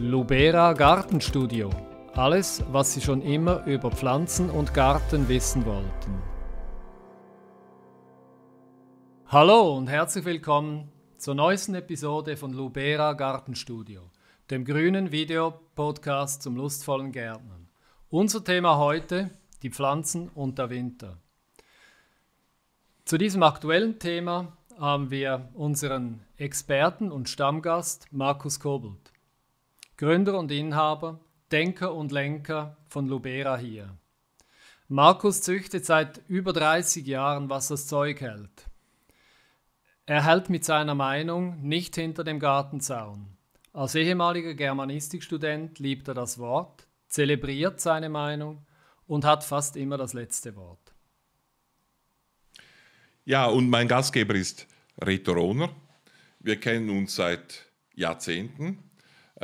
Lubera Gartenstudio. Alles, was Sie schon immer über Pflanzen und Garten wissen wollten. Hallo und herzlich willkommen zur neuesten Episode von Lubera Gartenstudio, dem grünen Videopodcast zum lustvollen Gärtnern. Unser Thema heute, die Pflanzen und der Winter. Zu diesem aktuellen Thema haben wir unseren Experten und Stammgast Markus Kobelt. Gründer und Inhaber, Denker und Lenker von Lubera hier. Markus züchtet seit über 30 Jahren, was das Zeug hält. Er hält mit seiner Meinung nicht hinter dem Gartenzaun. Als ehemaliger Germanistikstudent liebt er das Wort, zelebriert seine Meinung und hat fast immer das letzte Wort. Ja, und mein Gastgeber ist Reto Rohner. Wir kennen uns seit Jahrzehnten.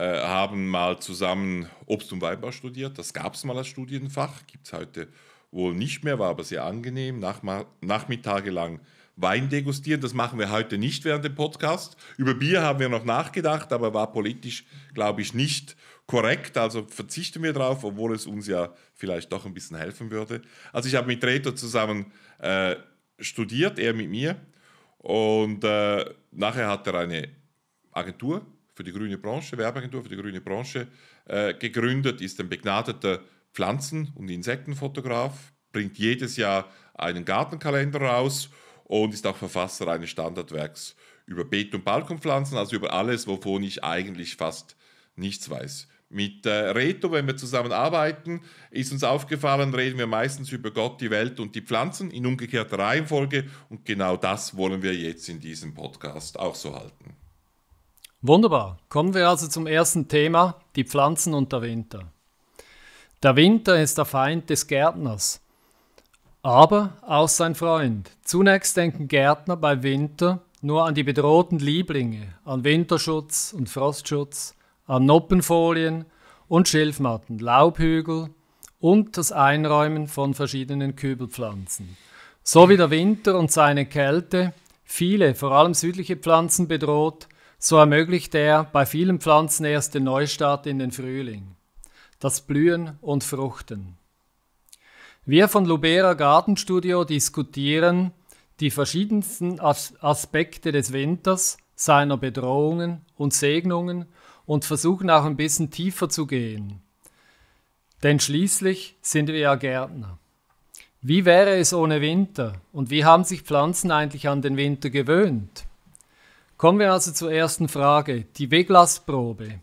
Äh, haben mal zusammen Obst und Weinbau studiert. Das gab es mal als Studienfach, gibt es heute wohl nicht mehr, war aber sehr angenehm. Nachma nachmittagelang Wein degustieren, das machen wir heute nicht während dem Podcast. Über Bier haben wir noch nachgedacht, aber war politisch, glaube ich, nicht korrekt. Also verzichten wir darauf, obwohl es uns ja vielleicht doch ein bisschen helfen würde. Also ich habe mit Reto zusammen äh, studiert, er mit mir. Und äh, nachher hat er eine Agentur für die grüne Branche, Werbeagentur für die grüne Branche äh, gegründet, ist ein begnadeter Pflanzen- und Insektenfotograf, bringt jedes Jahr einen Gartenkalender raus und ist auch Verfasser eines Standardwerks über Beet- und Balkonpflanzen, also über alles, wovon ich eigentlich fast nichts weiß. Mit äh, Reto, wenn wir zusammenarbeiten, ist uns aufgefallen, reden wir meistens über Gott, die Welt und die Pflanzen in umgekehrter Reihenfolge. Und genau das wollen wir jetzt in diesem Podcast auch so halten. Wunderbar. Kommen wir also zum ersten Thema, die Pflanzen und der Winter. Der Winter ist der Feind des Gärtners, aber auch sein Freund. Zunächst denken Gärtner bei Winter nur an die bedrohten Lieblinge, an Winterschutz und Frostschutz, an Noppenfolien und Schilfmatten, Laubhügel und das Einräumen von verschiedenen Kübelpflanzen. So wie der Winter und seine Kälte viele, vor allem südliche Pflanzen bedroht, so ermöglicht er bei vielen Pflanzen erst den Neustart in den Frühling, das Blühen und Fruchten. Wir von Lubera Gartenstudio diskutieren die verschiedensten As Aspekte des Winters, seiner Bedrohungen und Segnungen und versuchen auch ein bisschen tiefer zu gehen. Denn schließlich sind wir ja Gärtner. Wie wäre es ohne Winter und wie haben sich Pflanzen eigentlich an den Winter gewöhnt? Kommen wir also zur ersten Frage, die Weglassprobe.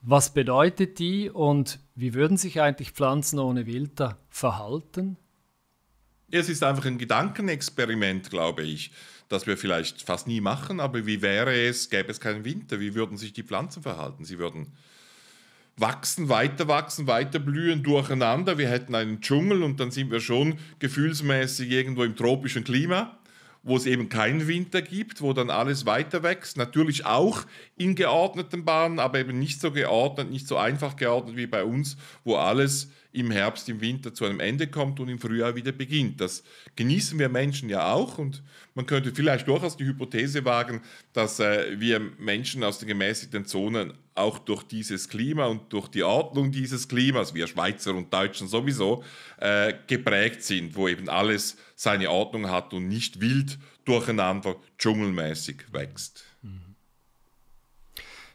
Was bedeutet die und wie würden sich eigentlich Pflanzen ohne Wilder verhalten? Es ist einfach ein Gedankenexperiment, glaube ich, das wir vielleicht fast nie machen, aber wie wäre es, gäbe es keinen Winter? Wie würden sich die Pflanzen verhalten? Sie würden wachsen, weiter wachsen, weiter blühen, durcheinander. Wir hätten einen Dschungel und dann sind wir schon gefühlsmäßig irgendwo im tropischen Klima wo es eben keinen Winter gibt, wo dann alles weiter wächst. Natürlich auch in geordneten Bahnen, aber eben nicht so geordnet, nicht so einfach geordnet wie bei uns, wo alles äh, im Herbst, im Winter zu einem Ende kommt und im Frühjahr wieder beginnt. Das genießen wir Menschen ja auch und man könnte vielleicht durchaus die Hypothese wagen, dass äh, wir Menschen aus den gemäßigten Zonen auch durch dieses Klima und durch die Ordnung dieses Klimas, wir Schweizer und Deutschen sowieso, äh, geprägt sind, wo eben alles seine Ordnung hat und nicht wild durcheinander dschungelmäßig wächst.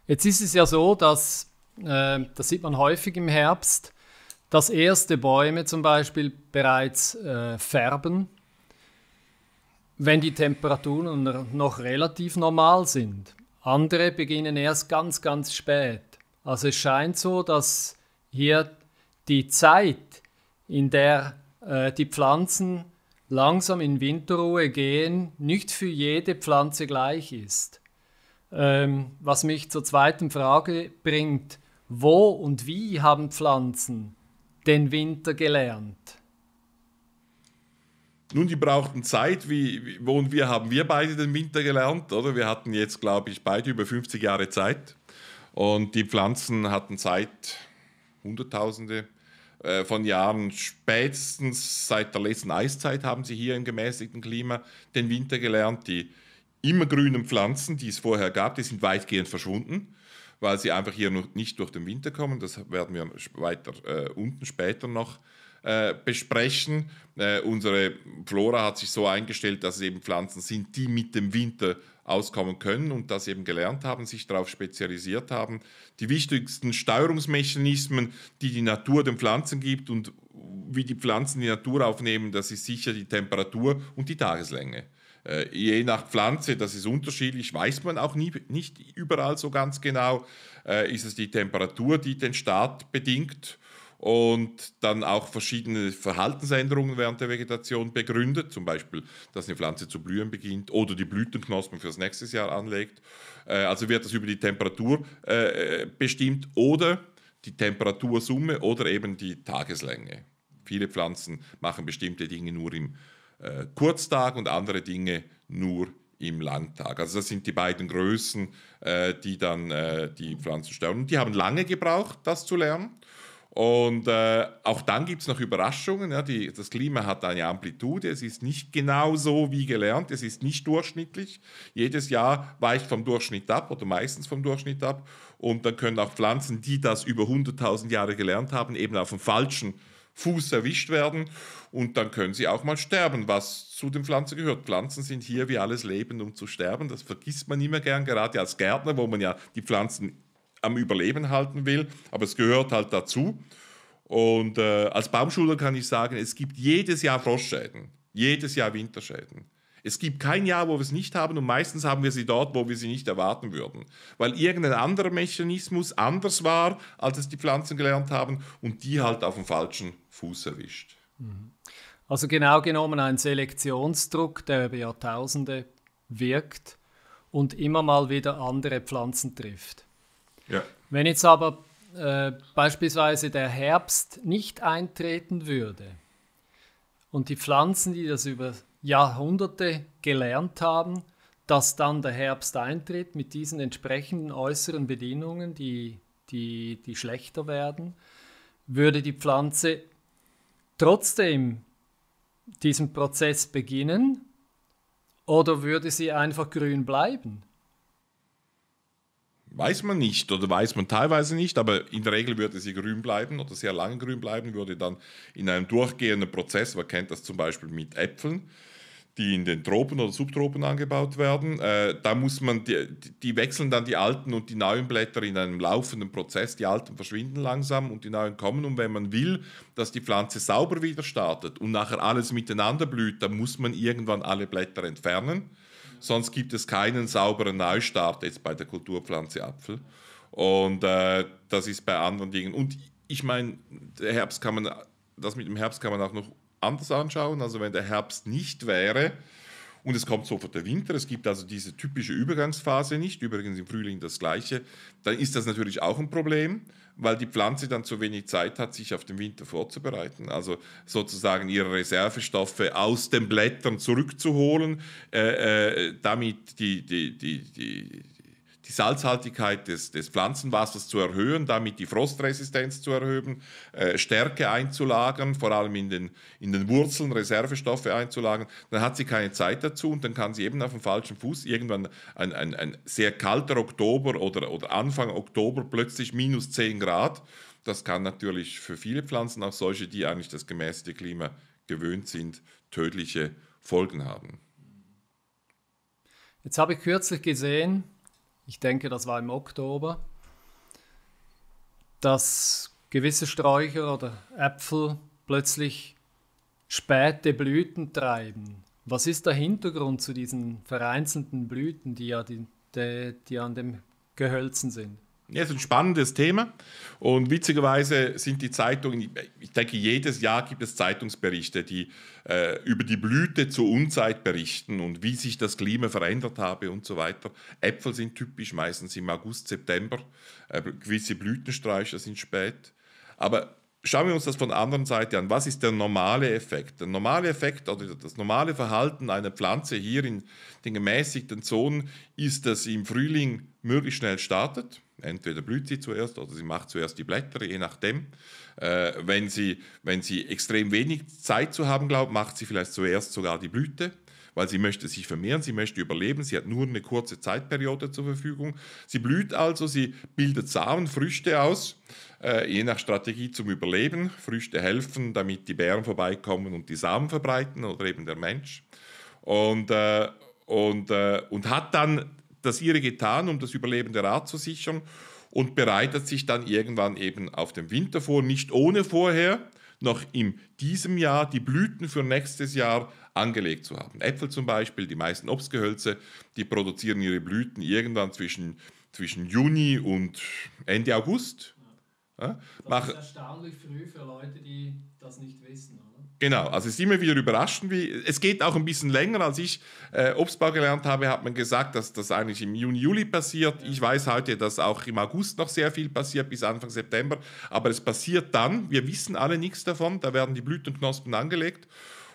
Jetzt ist es ja so, dass, äh, das sieht man häufig im Herbst, dass erste Bäume zum Beispiel bereits äh, färben, wenn die Temperaturen noch relativ normal sind. Andere beginnen erst ganz, ganz spät. Also es scheint so, dass hier die Zeit, in der äh, die Pflanzen langsam in Winterruhe gehen, nicht für jede Pflanze gleich ist. Ähm, was mich zur zweiten Frage bringt, wo und wie haben Pflanzen den Winter gelernt? Nun, die brauchten Zeit, wie, wie wo und wir haben wir beide den Winter gelernt, oder? Wir hatten jetzt, glaube ich, beide über 50 Jahre Zeit. Und die Pflanzen hatten Zeit, Hunderttausende äh, von Jahren, spätestens seit der letzten Eiszeit haben sie hier im gemäßigten Klima den Winter gelernt. Die immergrünen Pflanzen, die es vorher gab, die sind weitgehend verschwunden weil sie einfach hier noch nicht durch den Winter kommen. Das werden wir weiter äh, unten später noch äh, besprechen. Äh, unsere Flora hat sich so eingestellt, dass es eben Pflanzen sind, die mit dem Winter auskommen können und das eben gelernt haben, sich darauf spezialisiert haben. Die wichtigsten Steuerungsmechanismen, die die Natur den Pflanzen gibt und wie die Pflanzen die Natur aufnehmen, das ist sicher die Temperatur und die Tageslänge. Äh, je nach Pflanze, das ist unterschiedlich, weiß man auch nie, nicht überall so ganz genau, äh, ist es die Temperatur, die den Start bedingt und dann auch verschiedene Verhaltensänderungen während der Vegetation begründet, zum Beispiel, dass eine Pflanze zu blühen beginnt oder die Blütenknospen fürs nächste Jahr anlegt. Äh, also wird das über die Temperatur bestimmt oder die Temperatursumme oder eben die Tageslänge. Viele Pflanzen machen bestimmte Dinge nur im äh, Kurztag und andere Dinge nur im Landtag. Also das sind die beiden Größen, äh, die dann äh, die Pflanzen sterben. Die haben lange gebraucht, das zu lernen. Und äh, auch dann gibt es noch Überraschungen. Ja, die, das Klima hat eine Amplitude. Es ist nicht genau so wie gelernt. Es ist nicht durchschnittlich. Jedes Jahr weicht vom Durchschnitt ab oder meistens vom Durchschnitt ab. Und dann können auch Pflanzen, die das über 100.000 Jahre gelernt haben, eben auf dem falschen Fuß erwischt werden und dann können sie auch mal sterben, was zu den Pflanzen gehört. Pflanzen sind hier wie alles Leben, um zu sterben. Das vergisst man immer gern, gerade als Gärtner, wo man ja die Pflanzen am Überleben halten will, aber es gehört halt dazu. Und äh, als Baumschuler kann ich sagen, es gibt jedes Jahr Frostschäden, jedes Jahr Winterschäden. Es gibt kein Jahr, wo wir es nicht haben und meistens haben wir sie dort, wo wir sie nicht erwarten würden, weil irgendein anderer Mechanismus anders war, als es die Pflanzen gelernt haben und die halt auf dem falschen Fuß erwischt. Mhm. Also genau genommen ein Selektionsdruck, der über Jahrtausende wirkt und immer mal wieder andere Pflanzen trifft. Ja. Wenn jetzt aber äh, beispielsweise der Herbst nicht eintreten würde und die Pflanzen, die das über Jahrhunderte gelernt haben, dass dann der Herbst eintritt mit diesen entsprechenden äußeren Bedingungen, die, die, die schlechter werden, würde die Pflanze trotzdem diesen Prozess beginnen oder würde sie einfach grün bleiben? Weiß man nicht oder weiß man teilweise nicht, aber in der Regel würde sie grün bleiben oder sehr lange grün bleiben, würde dann in einem durchgehenden Prozess, man kennt das zum Beispiel mit Äpfeln, die in den Tropen oder Subtropen angebaut werden. Äh, da muss man, die, die, wechseln dann die alten und die neuen Blätter in einem laufenden Prozess. Die alten verschwinden langsam und die neuen kommen. Und wenn man will, dass die Pflanze sauber wieder startet und nachher alles miteinander blüht, dann muss man irgendwann alle Blätter entfernen. Sonst gibt es keinen sauberen Neustart jetzt bei der Kulturpflanze Apfel. Und äh, das ist bei anderen Dingen. Und ich meine, Herbst kann man, das mit dem Herbst kann man auch noch anders anschauen. Also wenn der Herbst nicht wäre und es kommt sofort der Winter, es gibt also diese typische Übergangsphase nicht, übrigens im Frühling das gleiche, dann ist das natürlich auch ein Problem, weil die Pflanze dann zu wenig Zeit hat, sich auf den Winter vorzubereiten. Also sozusagen ihre Reservestoffe aus den Blättern zurückzuholen, äh, äh, damit die, die, die, die die Salzhaltigkeit des, des Pflanzenwassers zu erhöhen, damit die Frostresistenz zu erhöhen, äh, Stärke einzulagern, vor allem in den, in den Wurzeln Reservestoffe einzulagern, dann hat sie keine Zeit dazu und dann kann sie eben auf dem falschen Fuß irgendwann ein, ein, ein sehr kalter Oktober oder, oder Anfang Oktober plötzlich minus 10 Grad. Das kann natürlich für viele Pflanzen, auch solche, die eigentlich das gemäßigte Klima gewöhnt sind, tödliche Folgen haben. Jetzt habe ich kürzlich gesehen, ich denke, das war im Oktober, dass gewisse Sträucher oder Äpfel plötzlich späte Blüten treiben. Was ist der Hintergrund zu diesen vereinzelten Blüten, die ja die, die, die an den Gehölzen sind? Ja, es ist ein spannendes Thema. Und witzigerweise sind die Zeitungen, ich denke, jedes Jahr gibt es Zeitungsberichte, die äh, über die Blüte zur Unzeit berichten und wie sich das Klima verändert habe und so weiter. Äpfel sind typisch, meistens im August, September. Äh, gewisse Blütenstreicher sind spät. Aber schauen wir uns das von der anderen Seite an. Was ist der normale Effekt? Der normale Effekt oder das normale Verhalten einer Pflanze hier in den gemäßigten Zonen ist, dass sie im Frühling möglichst schnell startet. Entweder blüht sie zuerst oder sie macht zuerst die Blätter, je nachdem. Äh, wenn, sie, wenn sie extrem wenig Zeit zu haben glaubt, macht sie vielleicht zuerst sogar die Blüte weil sie möchte sich vermehren, sie möchte überleben, sie hat nur eine kurze Zeitperiode zur Verfügung. Sie blüht also, sie bildet Samen, Früchte aus äh, je nach Strategie zum Überleben. Früchte helfen, damit die Bären vorbeikommen und die Samen verbreiten oder eben der Mensch. Und, äh, und, äh, und hat dann das ihre getan, um das Überleben der Art zu sichern und bereitet sich dann irgendwann eben auf den Winter vor, nicht ohne vorher noch in diesem Jahr die Blüten für nächstes Jahr angelegt zu haben. Äpfel zum Beispiel, die meisten Obstgehölze, die produzieren ihre Blüten irgendwann zwischen, zwischen Juni und Ende August ja? Das ist erstaunlich früh für Leute, die das nicht wissen, oder? Genau, also es ist immer wieder überraschend, wie es geht auch ein bisschen länger, als ich äh, Obstbau gelernt habe, hat man gesagt, dass das eigentlich im Juni, Juli passiert. Ich weiß heute, dass auch im August noch sehr viel passiert, bis Anfang September. Aber es passiert dann, wir wissen alle nichts davon, da werden die Blütenknospen angelegt.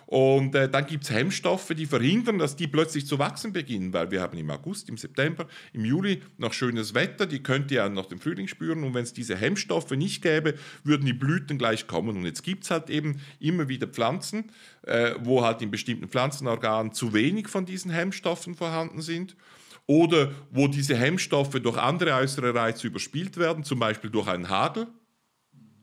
Und äh, dann gibt es Hemmstoffe, die verhindern, dass die plötzlich zu wachsen beginnen, weil wir haben im August, im September, im Juli noch schönes Wetter, die könnt ja noch den Frühling spüren. Und wenn es diese Hemmstoffe nicht gäbe, würden die Blüten gleich kommen. Und jetzt gibt es halt eben immer wieder Pflanzen, äh, wo halt in bestimmten Pflanzenorganen zu wenig von diesen Hemmstoffen vorhanden sind oder wo diese Hemmstoffe durch andere äußere Reize überspielt werden, zum Beispiel durch einen Hagel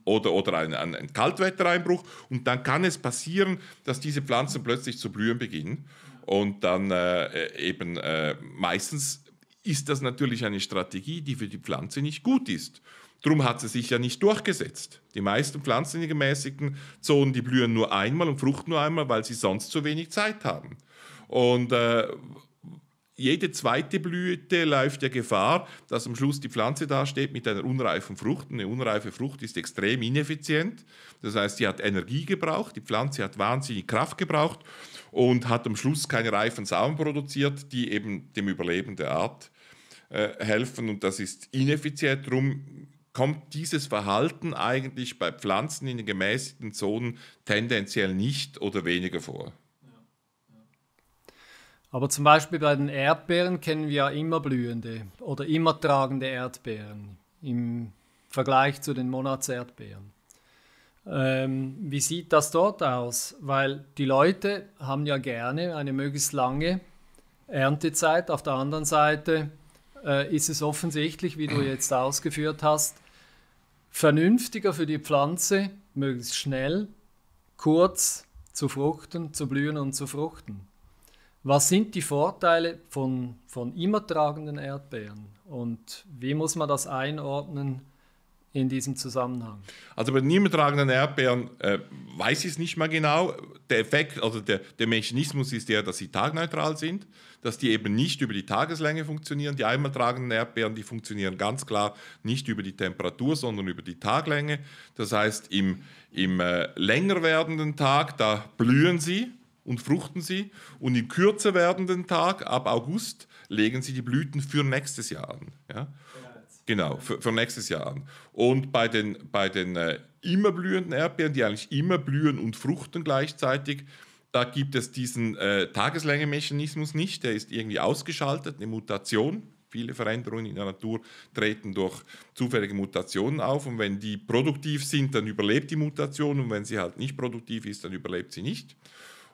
oder, oder ein, ein, ein Kaltwettereinbruch. Und dann kann es passieren, dass diese Pflanzen plötzlich zu blühen beginnen. Und dann äh, äh, eben äh, meistens ist das natürlich eine Strategie, die für die Pflanze nicht gut ist. Drum hat sie sich ja nicht durchgesetzt. Die meisten Pflanzen in gemäßigten Zonen, die blühen nur einmal und fruchten nur einmal, weil sie sonst zu wenig Zeit haben. Und äh, jede zweite Blüte läuft der Gefahr, dass am Schluss die Pflanze dasteht mit einer unreifen Frucht. Eine unreife Frucht ist extrem ineffizient. Das heißt, sie hat Energie gebraucht, die Pflanze hat wahnsinnig Kraft gebraucht und hat am Schluss keine reifen Samen produziert, die eben dem Überleben der Art äh, helfen. Und das ist ineffizient. Darum kommt dieses Verhalten eigentlich bei Pflanzen in den gemäßigten Zonen tendenziell nicht oder weniger vor. Aber zum Beispiel bei den Erdbeeren kennen wir ja immer blühende oder immer tragende Erdbeeren im Vergleich zu den Monatserdbeeren. Ähm, wie sieht das dort aus? Weil die Leute haben ja gerne eine möglichst lange Erntezeit. Auf der anderen Seite äh, ist es offensichtlich, wie du jetzt ausgeführt hast, vernünftiger für die Pflanze, möglichst schnell, kurz zu fruchten, zu blühen und zu fruchten. Was sind die Vorteile von, von immertragenden Erdbeeren und wie muss man das einordnen in diesem Zusammenhang? Also bei den immertragenden Erdbeeren äh, weiß ich es nicht mehr genau. Der Effekt, also der, der Mechanismus ist der, dass sie tagneutral sind, dass die eben nicht über die Tageslänge funktionieren. Die einmaltragenden Erdbeeren, die funktionieren ganz klar nicht über die Temperatur, sondern über die Taglänge. Das heißt, im, im äh, länger werdenden Tag, da blühen sie und fruchten sie und im kürzer werdenden Tag, ab August, legen sie die Blüten für nächstes Jahr an. Ja? Genau, für, für, nächstes Jahr an. Und bei den, bei den äh, immer blühenden Erdbeeren, die eigentlich immer blühen und fruchten gleichzeitig, da gibt es diesen äh, Tageslängemechanismus nicht, der ist irgendwie ausgeschaltet, eine Mutation. Viele Veränderungen in der Natur treten durch zufällige Mutationen auf und wenn die produktiv sind, dann überlebt die Mutation und wenn sie halt nicht produktiv ist, dann überlebt sie nicht.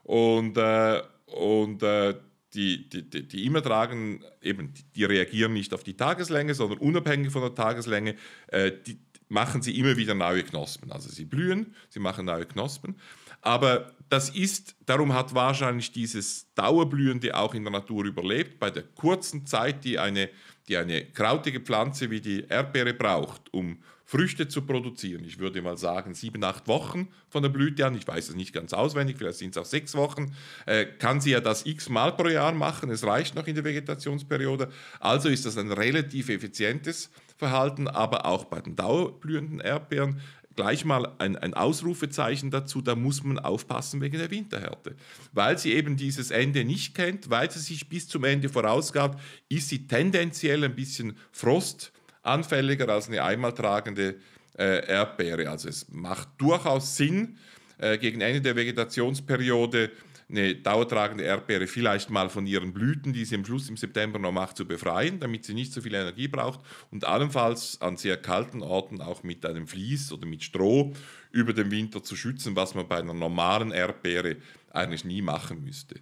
Und, äh, und äh, die, die, die, die, immer tragen, eben, die, reagieren nicht auf die Tageslänge, sondern unabhängig von der Tageslänge, äh, die, machen sie immer wieder neue Knospen. Also sie blühen, sie machen neue Knospen. Aber das ist, darum hat wahrscheinlich dieses Dauerblühende auch in der Natur überlebt. Bei der kurzen Zeit, die eine, die eine krautige Pflanze wie die Erdbeere braucht, um Früchte zu produzieren. Ich würde mal sagen, sieben, acht Wochen von der Blüte an, ich weiß es nicht ganz auswendig, vielleicht sind es auch sechs Wochen, äh, kann sie ja das x-mal pro Jahr machen, es reicht noch in der Vegetationsperiode. Also ist das ein relativ effizientes Verhalten, aber auch bei den dauerblühenden Erdbeeren gleich mal ein, ein, Ausrufezeichen dazu, da muss man aufpassen wegen der Winterhärte. Weil sie eben dieses Ende nicht kennt, weil sie sich bis zum Ende vorausgab, ist sie tendenziell ein bisschen Frost anfälliger als eine einmal tragende äh, Erdbeere. Also es macht durchaus Sinn, äh, gegen Ende der Vegetationsperiode eine dauertragende Erdbeere vielleicht mal von ihren Blüten, die sie im Schluss im September noch macht, zu befreien, damit sie nicht so viel Energie braucht und allenfalls an sehr kalten Orten auch mit einem Vlies oder mit Stroh über den Winter zu schützen, was man bei einer normalen Erdbeere eigentlich nie machen müsste.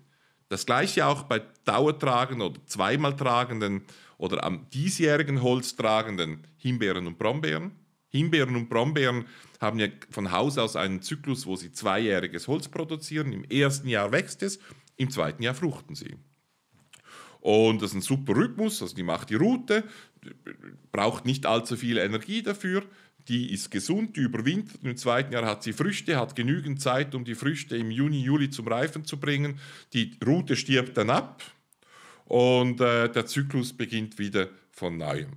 Das gleiche auch bei dauertragenden oder zweimal tragenden oder am diesjährigen holztragenden Himbeeren und Brombeeren. Himbeeren und Brombeeren haben ja von Haus aus einen Zyklus, wo sie zweijähriges Holz produzieren. Im ersten Jahr wächst es, im zweiten Jahr fruchten sie. Und das ist ein super Rhythmus, also die macht die Route, braucht nicht allzu viel Energie dafür, die ist gesund, die überwintert, im zweiten Jahr hat sie Früchte, hat genügend Zeit, um die Früchte im Juni, Juli zum Reifen zu bringen, die Route stirbt dann ab, und äh, der Zyklus beginnt wieder von neuem.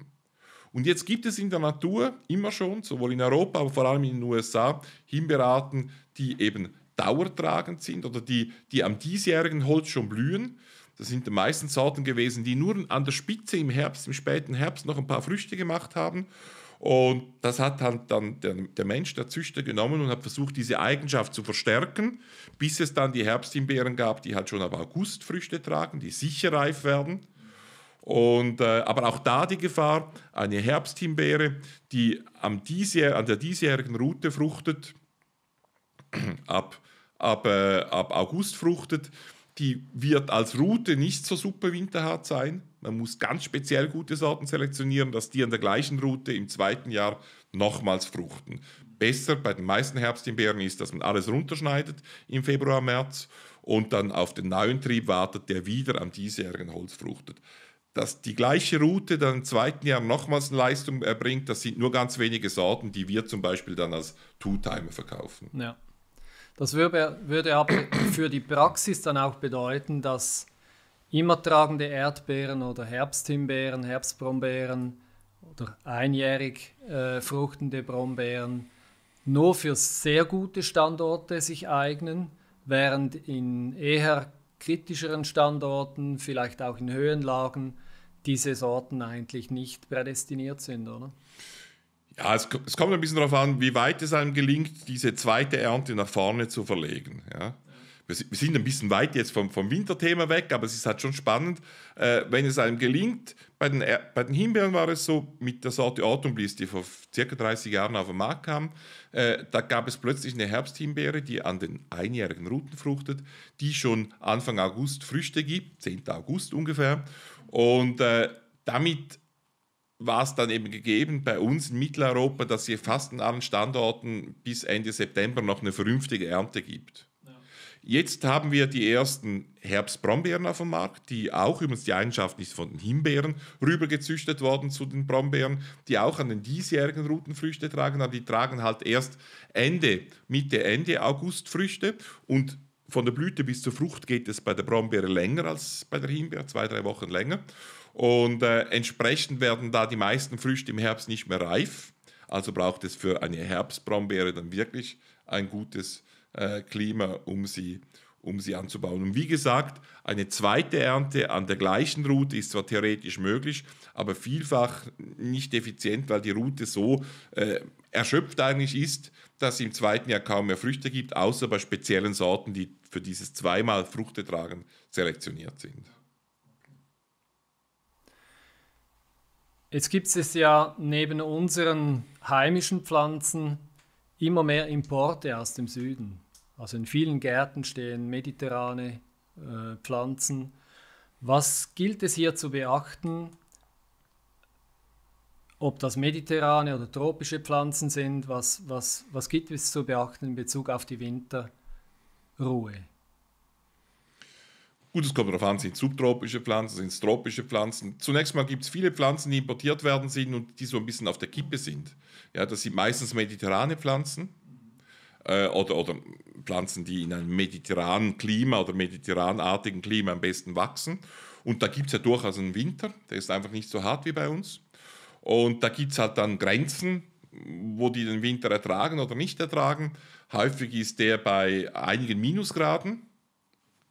Und jetzt gibt es in der Natur immer schon, sowohl in Europa, aber vor allem in den USA, Himbeerarten, die eben dauertragend sind oder die, die am diesjährigen Holz schon blühen. Das sind die meisten Sorten gewesen, die nur an der Spitze im Herbst, im späten Herbst noch ein paar Früchte gemacht haben und das hat halt dann der, der, Mensch, der Züchter, genommen und hat versucht, diese Eigenschaft zu verstärken, bis es dann die Herbsthimbeeren gab, die halt schon ab August Früchte tragen, die sicher reif werden. Und, äh, aber auch da die Gefahr, eine Herbsthimbeere, die am diesjähr, an der diesjährigen Route fruchtet, ab, ab, äh, ab August fruchtet, die wird als Route nicht so super winterhart sein, man muss ganz speziell gute Sorten selektionieren, dass die an der gleichen Route im zweiten Jahr nochmals fruchten. Besser bei den meisten Herbstinbeeren ist, dass man alles runterschneidet im Februar, März und dann auf den neuen Trieb wartet, der wieder am diesjährigen Holz fruchtet. Dass die gleiche Route dann im zweiten Jahr nochmals eine Leistung erbringt, das sind nur ganz wenige Sorten, die wir zum Beispiel dann als Two-Timer verkaufen. Ja. Das würde, würde aber für die Praxis dann auch bedeuten, dass immer tragende Erdbeeren oder Herbsthimbeeren, Herbstbrombeeren oder einjährig äh, fruchtende Brombeeren nur für sehr gute Standorte sich eignen, während in eher kritischeren Standorten, vielleicht auch in Höhenlagen, diese Sorten eigentlich nicht prädestiniert sind, oder? Ja, es, es kommt ein bisschen darauf an, wie weit es einem gelingt, diese zweite Ernte nach vorne zu verlegen. Ja? wir, sind ein bisschen weit jetzt vom, vom Winterthema weg, aber es ist halt schon spannend, äh, wenn es einem gelingt, bei den, bei den Himbeeren war es so, mit der Sorte Autumn Bliss, die vor circa 30 Jahren auf den Markt kam, äh, da gab es plötzlich eine Herbsthimbeere, die an den einjährigen Ruten fruchtet, die schon Anfang August Früchte gibt, 10. August ungefähr, und äh, damit war es dann eben gegeben bei uns in Mitteleuropa, dass es fast an allen Standorten bis Ende September noch eine vernünftige Ernte gibt. Jetzt haben wir die ersten Herbstbrombeeren auf dem Markt, die auch übrigens die Eigenschaft ist von den Himbeeren rübergezüchtet worden zu den Brombeeren, die auch an den diesjährigen Routen Früchte tragen, aber also die tragen halt erst Ende, Mitte, Ende August Früchte und von der Blüte bis zur Frucht geht es bei der Brombeere länger als bei der Himbeere, zwei, drei Wochen länger. Und äh, entsprechend werden da die meisten Früchte im Herbst nicht mehr reif. Also braucht es für eine Herbstbrombeere dann wirklich ein gutes äh, Klima, um sie, um sie anzubauen. Und wie gesagt, eine zweite Ernte an der gleichen Route ist zwar theoretisch möglich, aber vielfach nicht effizient, weil die Route so äh, erschöpft eigentlich ist, dass sie im zweiten Jahr kaum mehr Früchte gibt, außer bei speziellen Sorten, die für dieses zweimal Fruchtetragen selektioniert sind. Jetzt gibt es ja neben unseren heimischen Pflanzen immer mehr Importe aus dem Süden. Also in vielen Gärten stehen mediterrane äh, Pflanzen. Was gilt es hier zu beachten, ob das mediterrane oder tropische Pflanzen sind? Was, was, was gibt es zu beachten in Bezug auf die Winterruhe? Gut, es kommt darauf an, sind subtropische Pflanzen, sind es tropische Pflanzen. Zunächst mal gibt es viele Pflanzen, die importiert werden sind und die so ein bisschen auf der Kippe sind. Ja, das sind meistens mediterrane Pflanzen äh, oder, oder Pflanzen, die in einem mediterranen Klima oder mediterranartigen Klima am besten wachsen. Und da gibt es ja durchaus einen Winter, der ist einfach nicht so hart wie bei uns. Und da gibt es halt dann Grenzen, wo die den Winter ertragen oder nicht ertragen. Häufig ist der bei einigen Minusgraden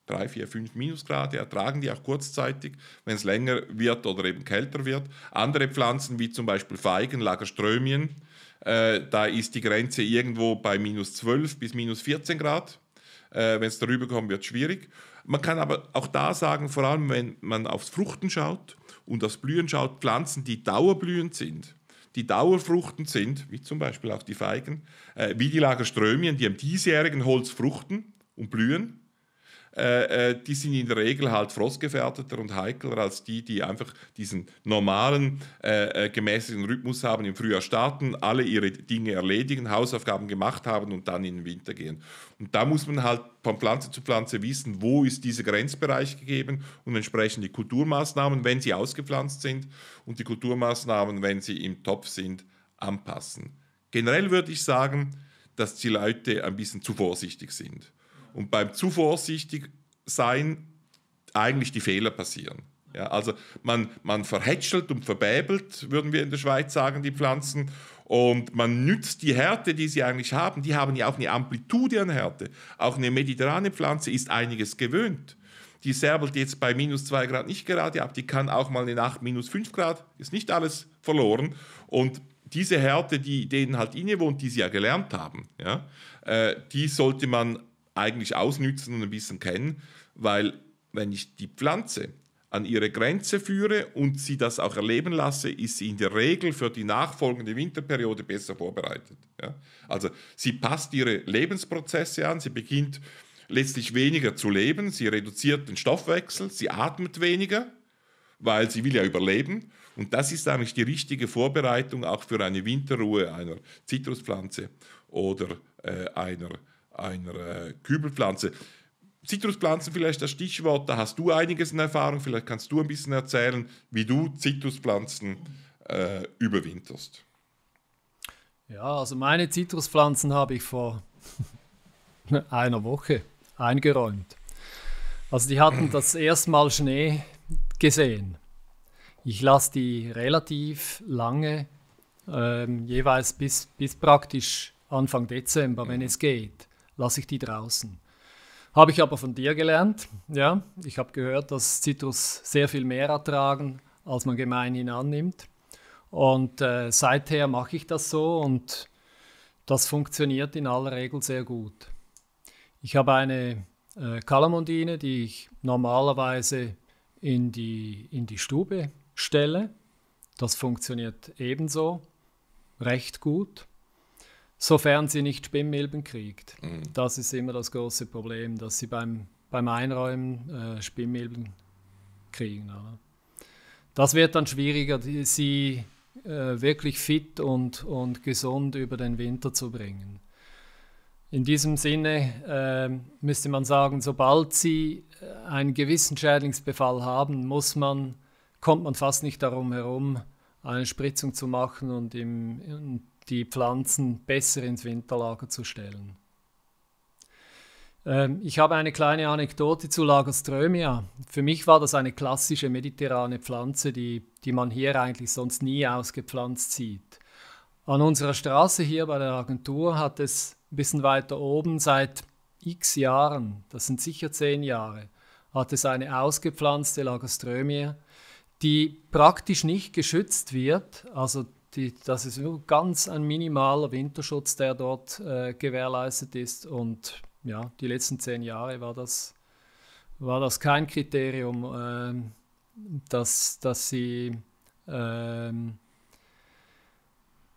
drei, vier, fünf Minusgrade ertragen die auch kurzzeitig, wenn es länger wird oder eben kälter wird. Andere Pflanzen wie zum Beispiel Feigen, Lagerströmien, äh, da ist die Grenze irgendwo bei minus 12 bis minus 14 Grad. Äh, wenn es darüber kommt, wird es schwierig. Man kann aber auch da sagen, vor allem wenn man aufs Fruchten schaut und aufs Blühen schaut, Pflanzen, die dauerblühend sind, die Dauerfruchten sind, wie zum Beispiel auch die Feigen, äh, wie die Lagerströmien, die am diesjährigen Holz fruchten und blühen, äh, äh, die sind in der Regel halt frostgefährdeter und heikler als die, die einfach diesen normalen, äh, äh gemäßigen Rhythmus haben, im Frühjahr starten, alle ihre Dinge erledigen, Hausaufgaben gemacht haben und dann in den Winter gehen. Und da muss man halt von Pflanze zu Pflanze wissen, wo ist dieser Grenzbereich gegeben und entsprechend die Kulturmaßnahmen, wenn sie ausgepflanzt sind und die Kulturmaßnahmen, wenn sie im Topf sind, anpassen. Generell würde ich sagen, dass die Leute ein bisschen zu vorsichtig sind und beim zu vorsichtig sein eigentlich die Fehler passieren. Ja, also man, man verhätschelt und verbäbelt, würden wir in der Schweiz sagen, die Pflanzen. Und man nützt die Härte, die sie eigentlich haben. Die haben ja auch eine Amplitude an Härte. Auch eine mediterrane Pflanze ist einiges gewöhnt. Die serbelt jetzt bei minus 2 Grad nicht gerade ab. Die kann auch mal eine Nacht minus 5 Grad. Ist nicht alles verloren. Und diese Härte, die denen halt innewohnt, die sie ja gelernt haben, ja, äh, die sollte man eigentlich ausnützen und ein bisschen kennen, weil wenn ich die Pflanze an ihre Grenze führe und sie das auch erleben lasse, ist sie in der Regel für die nachfolgende Winterperiode besser vorbereitet. Ja? Also sie passt ihre Lebensprozesse an, sie beginnt letztlich weniger zu leben, sie reduziert den Stoffwechsel, sie atmet weniger, weil sie will ja überleben. Und das ist eigentlich die richtige Vorbereitung auch für eine Winterruhe einer Zitruspflanze oder äh, einer einer äh, Kübelpflanze. Zitruspflanzen vielleicht das Stichwort, da hast du einiges in Erfahrung, vielleicht kannst du ein bisschen erzählen, wie du Zitruspflanzen äh, überwinterst. Ja, also meine Zitruspflanzen habe ich vor einer Woche eingeräumt. Also die hatten das erste Mal Schnee gesehen. Ich lasse die relativ lange, ähm, jeweils bis, bis praktisch Anfang Dezember, wenn es geht lasse ich die draußen. Habe ich aber von dir gelernt. Ja, ich habe gehört, dass Zitrus sehr viel mehr ertragen, als man gemeinhin annimmt. Und äh, seither mache ich das so und das funktioniert in aller Regel sehr gut. Ich habe eine äh, Kalamondine, die ich normalerweise in die, in die Stube stelle. Das funktioniert ebenso recht gut. Sofern sie nicht Spinnmilben kriegt. Mhm. Das ist immer das große Problem, dass sie beim, beim Einräumen äh, Spinnmilben kriegen. Oder? Das wird dann schwieriger, die, sie äh, wirklich fit und, und gesund über den Winter zu bringen. In diesem Sinne äh, müsste man sagen, sobald sie äh, einen gewissen Schädlingsbefall haben, muss man, kommt man fast nicht darum herum, eine Spritzung zu machen und im, im die Pflanzen besser ins Winterlager zu stellen. Ähm, ich habe eine kleine Anekdote zu Lagerströmia. Für mich war das eine klassische mediterrane Pflanze, die, die man hier eigentlich sonst nie ausgepflanzt sieht. An unserer Straße hier bei der Agentur hat es ein bisschen weiter oben seit x Jahren, das sind sicher zehn Jahre, hat es eine ausgepflanzte Lagerströmia, die praktisch nicht geschützt wird. Also die, das ist nur ganz ein minimaler Winterschutz, der dort äh, gewährleistet ist. Und ja, die letzten zehn Jahre war das, war das kein Kriterium, äh, dass, dass sie äh,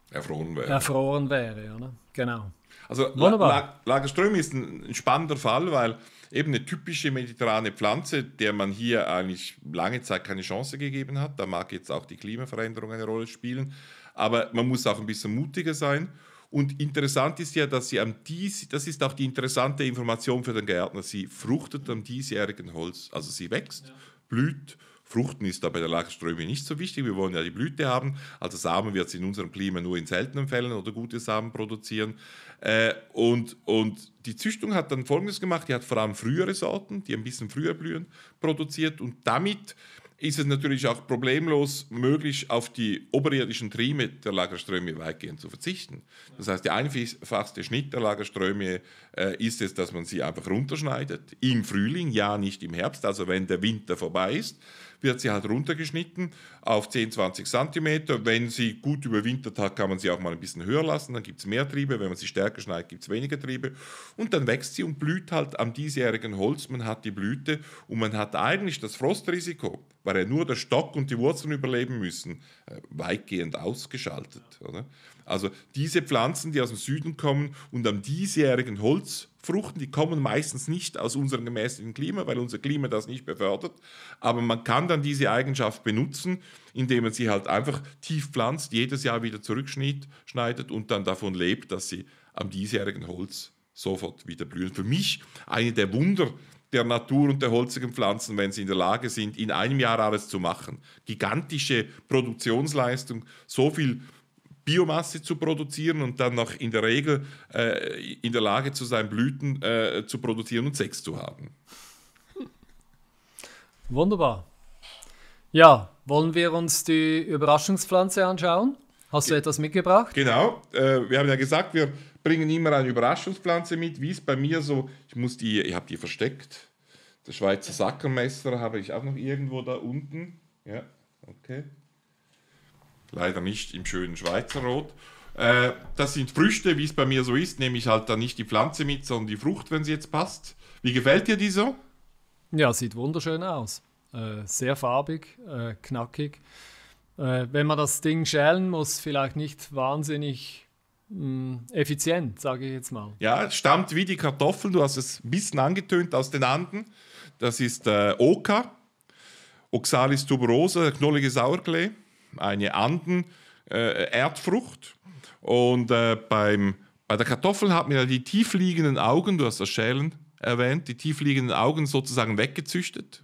erfroren wäre. Erfroren wäre, oder? Ne? genau. Also La Lagerström ist ein spannender Fall, weil eben eine typische mediterrane Pflanze, der man hier eigentlich lange Zeit keine Chance gegeben hat. Da mag jetzt auch die Klimaveränderung eine Rolle spielen aber man muss auch ein bisschen mutiger sein. Und interessant ist ja, dass sie am dies, das ist auch die interessante Information für den Gärtner, sie fruchtet am diesjährigen Holz, also sie wächst, ja. blüht. Fruchten ist da bei der Lachströme nicht so wichtig. Wir wollen ja die Blüte haben. Also Samen wird es in unserem Klima nur in seltenen Fällen oder gute Samen produzieren. Äh, und, und die Züchtung hat dann Folgendes gemacht. Die hat vor allem frühere Sorten, die ein bisschen früher blühen, produziert und damit ist es natürlich auch problemlos möglich, auf die oberirdischen Triebe der Lagerströme weitgehend zu verzichten. Das heißt, der einfachste Schnitt der Lagerströme äh, ist es, dass man sie einfach runterschneidet. Im Frühling, ja nicht im Herbst, also wenn der Winter vorbei ist, wird sie halt runtergeschnitten auf 10, 20 Zentimeter. Wenn sie gut überwintert hat, kann man sie auch mal ein bisschen höher lassen, dann gibt es mehr Triebe. Wenn man sie stärker schneidet, gibt es weniger Triebe. Und dann wächst sie und blüht halt am diesjährigen Holz. Man hat die Blüte und man hat eigentlich das Frostrisiko weil ja nur der Stock und die Wurzeln überleben müssen, äh, weitgehend ausgeschaltet. Oder? Also diese Pflanzen, die aus dem Süden kommen und am diesjährigen Holz fruchten, die kommen meistens nicht aus unserem gemäßigten Klima, weil unser Klima das nicht befördert. Aber man kann dann diese Eigenschaft benutzen, indem man sie halt einfach tief pflanzt, jedes Jahr wieder zurückschneidet und dann davon lebt, dass sie am diesjährigen Holz sofort wieder blühen. Für mich eine der Wunder der Natur und der holzigen Pflanzen, wenn sie in der Lage sind, in einem Jahr alles zu machen. Gigantische Produktionsleistung, so viel Biomasse zu produzieren und dann noch in der Regel äh, in der Lage zu sein, Blüten äh, zu produzieren und Sex zu haben. Wunderbar. Ja, wollen wir uns die Überraschungspflanze anschauen? Hast du etwas mitgebracht? Genau, äh, wir haben ja gesagt, wir bringen immer eine Überraschungspflanze mit, wie es bei mir so, ich muss die, ich habe die versteckt. Das Schweizer Sackermesser habe ich auch noch irgendwo da unten. Ja, okay. Leider nicht im schönen Schweizer Rot. Äh, das sind Früchte, wie es bei mir so ist. Nehme ich halt dann nicht die Pflanze mit, sondern die Frucht, wenn sie jetzt passt. Wie gefällt dir die so? Ja, sieht wunderschön aus. Äh, sehr farbig, äh, knackig. Äh, wenn man das Ding schälen muss, vielleicht nicht wahnsinnig hm, effizient, sage ich jetzt mal. Ja, stammt wie die Kartoffeln, du hast es ein bisschen angetönt aus den Anden. Das ist äh, Oka, Oxalis tuberosa, knollige Sauerklee, eine Anden-Erdfrucht. Äh, Und äh, beim, bei der Kartoffel hat man ja die tiefliegenden Augen, du hast das Schälen erwähnt, die tiefliegenden Augen sozusagen weggezüchtet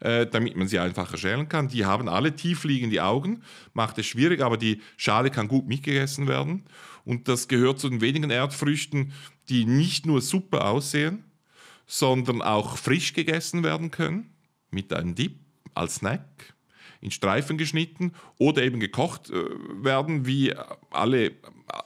äh, damit man sie einfacher schälen kann. Die haben alle tiefliegende Augen, macht es schwierig, aber die Schale kann gut mitgegessen werden. Und das gehört zu den wenigen Erdfrüchten, die nicht nur super aussehen, sondern auch frisch gegessen werden können, mit einem Dip, als Snack, in Streifen geschnitten oder eben gekocht äh, werden, wie alle,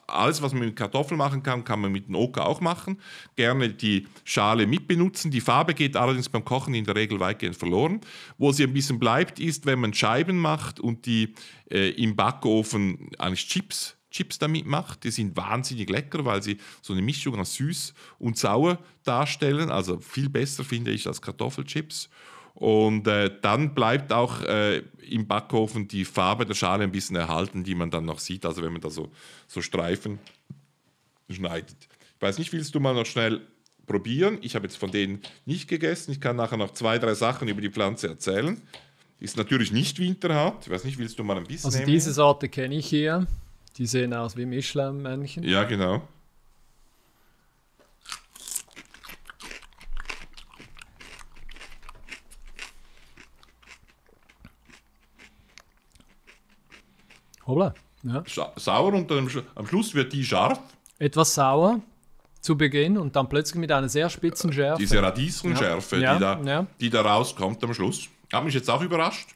alles, was man mit Kartoffeln machen kann, kann man mit dem Oka auch machen. Gerne die Schale mitbenutzen. Die Farbe geht allerdings beim Kochen in der Regel weitgehend verloren. Wo sie ein bisschen bleibt, ist, wenn man Scheiben macht und die äh, im Backofen eigentlich Chips Chips damit macht. Die sind wahnsinnig lecker, weil sie so eine Mischung aus süß und sauer darstellen. Also viel besser finde ich als Kartoffelchips. Und äh, dann bleibt auch äh, im Backofen die Farbe der Schale ein bisschen erhalten, die man dann noch sieht. Also wenn man da so, so Streifen schneidet. Ich weiß nicht, willst du mal noch schnell probieren? Ich habe jetzt von denen nicht gegessen. Ich kann nachher noch zwei, drei Sachen über die Pflanze erzählen. Ist natürlich nicht winterhart. Ich weiß nicht, willst du mal ein bisschen. Also nehmen? diese Sorte kenne ich hier. Die sehen aus wie Michelin-Männchen. Ja, genau. Hola. Ja. Sa sauer und dann am Schluss wird die scharf. Etwas sauer zu Beginn und dann plötzlich mit einer sehr spitzen äh, Schärfe. Diese Radieschenschärfe, ja. die, ja. die da rauskommt am Schluss. Hat mich jetzt auch überrascht.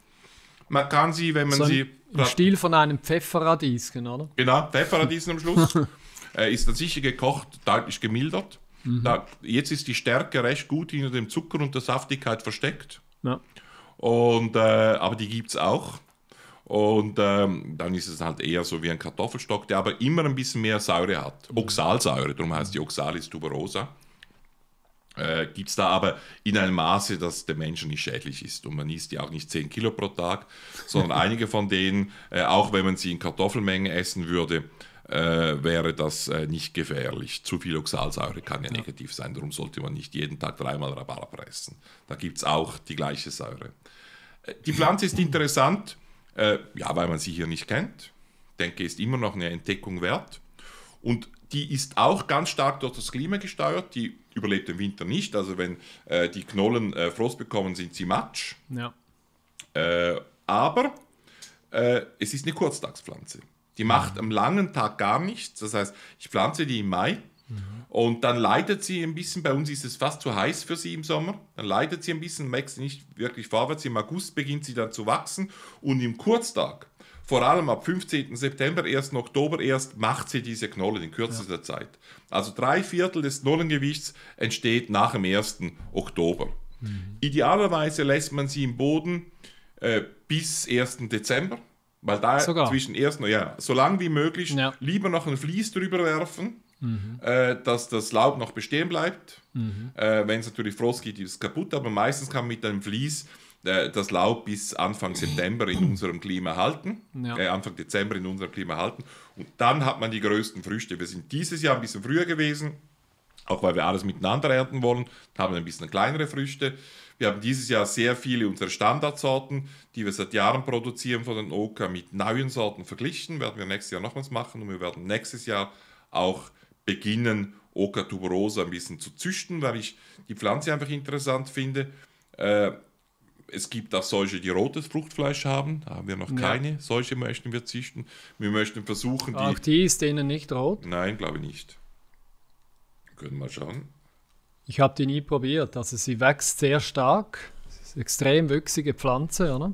Man kann sie, wenn man so sie. Im Stil von einem Pfefferradieschen, oder? Genau, genau Pfefferradieschen am Schluss. äh, ist dann sicher gekocht, deutlich gemildert. Mhm. Da, jetzt ist die Stärke recht gut hinter dem Zucker und der Saftigkeit versteckt. Ja. Und, äh, aber die gibt es auch. Und ähm, dann ist es halt eher so wie ein Kartoffelstock, der aber immer ein bisschen mehr Säure hat. Mhm. Oxalsäure, darum heißt die Oxalis tuberosa äh, gibt es da aber in einem Maße, dass der Menschen nicht schädlich ist. Und man isst ja auch nicht 10 Kilo pro Tag, sondern einige von denen, äh, auch wenn man sie in Kartoffelmenge essen würde, äh, wäre das äh, nicht gefährlich. Zu viel Oxalsäure kann ja, ja, negativ sein, darum sollte man nicht jeden Tag dreimal Rhabarber essen. Da gibt es auch die gleiche Säure. Äh, die Pflanze ist interessant, äh, ja, weil man sie hier nicht kennt. Ich denke, ist immer noch eine Entdeckung wert. Und die ist auch ganz stark durch das Klima gesteuert. Die überlebt den Winter nicht. Also wenn äh, die Knollen äh, Frost bekommen, sind sie matsch. Ja. Äh, aber äh, es ist eine Kurztagspflanze. Die macht mhm. am langen Tag gar nichts. Das heißt, ich pflanze die im Mai mhm. und dann leidet sie ein bisschen. Bei uns ist es fast zu heiß für sie im Sommer. Dann leidet sie ein bisschen, wächst nicht wirklich vorwärts. Im August beginnt sie dann zu wachsen und im Kurztag vor allem ab 15. September, 1. Oktober erst, macht sie diese Knollen in kürzester ja. Zeit. Also drei Viertel des Knollengewichts entsteht nach dem 1. Oktober. Mhm. Idealerweise lässt man sie im Boden äh, bis 1. Dezember, weil da Sogar. zwischen 1. ja, so lang wie möglich ja. lieber noch ein Vlies drüber werfen. Mhm. Äh, dass das Laub noch bestehen bleibt. Mhm. Äh, Wenn es natürlich Frost gibt, ist es kaputt, aber meistens kann man mit einem Vlies äh, das Laub bis Anfang September in unserem Klima halten, ja. äh, Anfang Dezember in unserem Klima halten. Und dann hat man die größten Früchte. Wir sind dieses Jahr ein bisschen früher gewesen, auch weil wir alles miteinander ernten wollen, haben ein bisschen kleinere Früchte. Wir haben dieses Jahr sehr viele unserer Standardsorten, die wir seit Jahren produzieren von den Oka, mit neuen Sorten verglichen. Werden wir nächstes Jahr nochmals machen und wir werden nächstes Jahr auch beginnen, Oka tuberosa ein bisschen zu züchten, weil ich die Pflanze einfach interessant finde. Äh, es gibt auch solche, die rotes Fruchtfleisch haben. Da haben wir noch keine. Solche möchten wir züchten. Wir möchten versuchen, die. Auch die ist denen nicht rot? Nein, glaube ich nicht. Wir können wir mal schauen. Ich habe die nie probiert. Also sie wächst sehr stark. extrem wüchsige Pflanze, oder?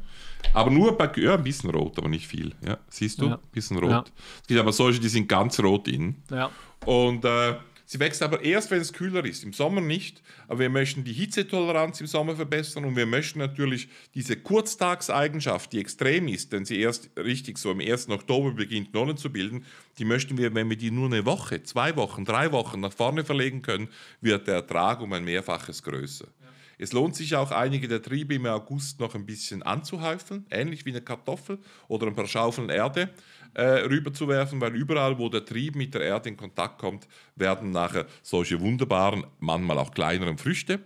Aber nur bei, ja, ein bisschen rot, aber nicht viel. Ja, siehst du? Ja. Ein bisschen rot. Ja. Es gibt aber solche, die sind ganz rot innen. Ja. Und äh, Sie wächst aber erst, wenn es kühler ist, im Sommer nicht. Aber wir möchten die Hitzetoleranz im Sommer verbessern und wir möchten natürlich diese Kurztagseigenschaft, die extrem ist, denn sie erst richtig so im 1. Oktober beginnt, Nonnen zu bilden, die möchten wir, wenn wir die nur eine Woche, zwei Wochen, drei Wochen nach vorne verlegen können, wird der Ertrag um ein Mehrfaches größer. Ja. Es lohnt sich auch, einige der Triebe im August noch ein bisschen anzuhäufeln, ähnlich wie eine Kartoffel oder ein paar Schaufeln Erde äh, rüberzuwerfen, weil überall, wo der Trieb mit der Erde in Kontakt kommt, werden nachher solche wunderbaren, manchmal auch kleineren Früchte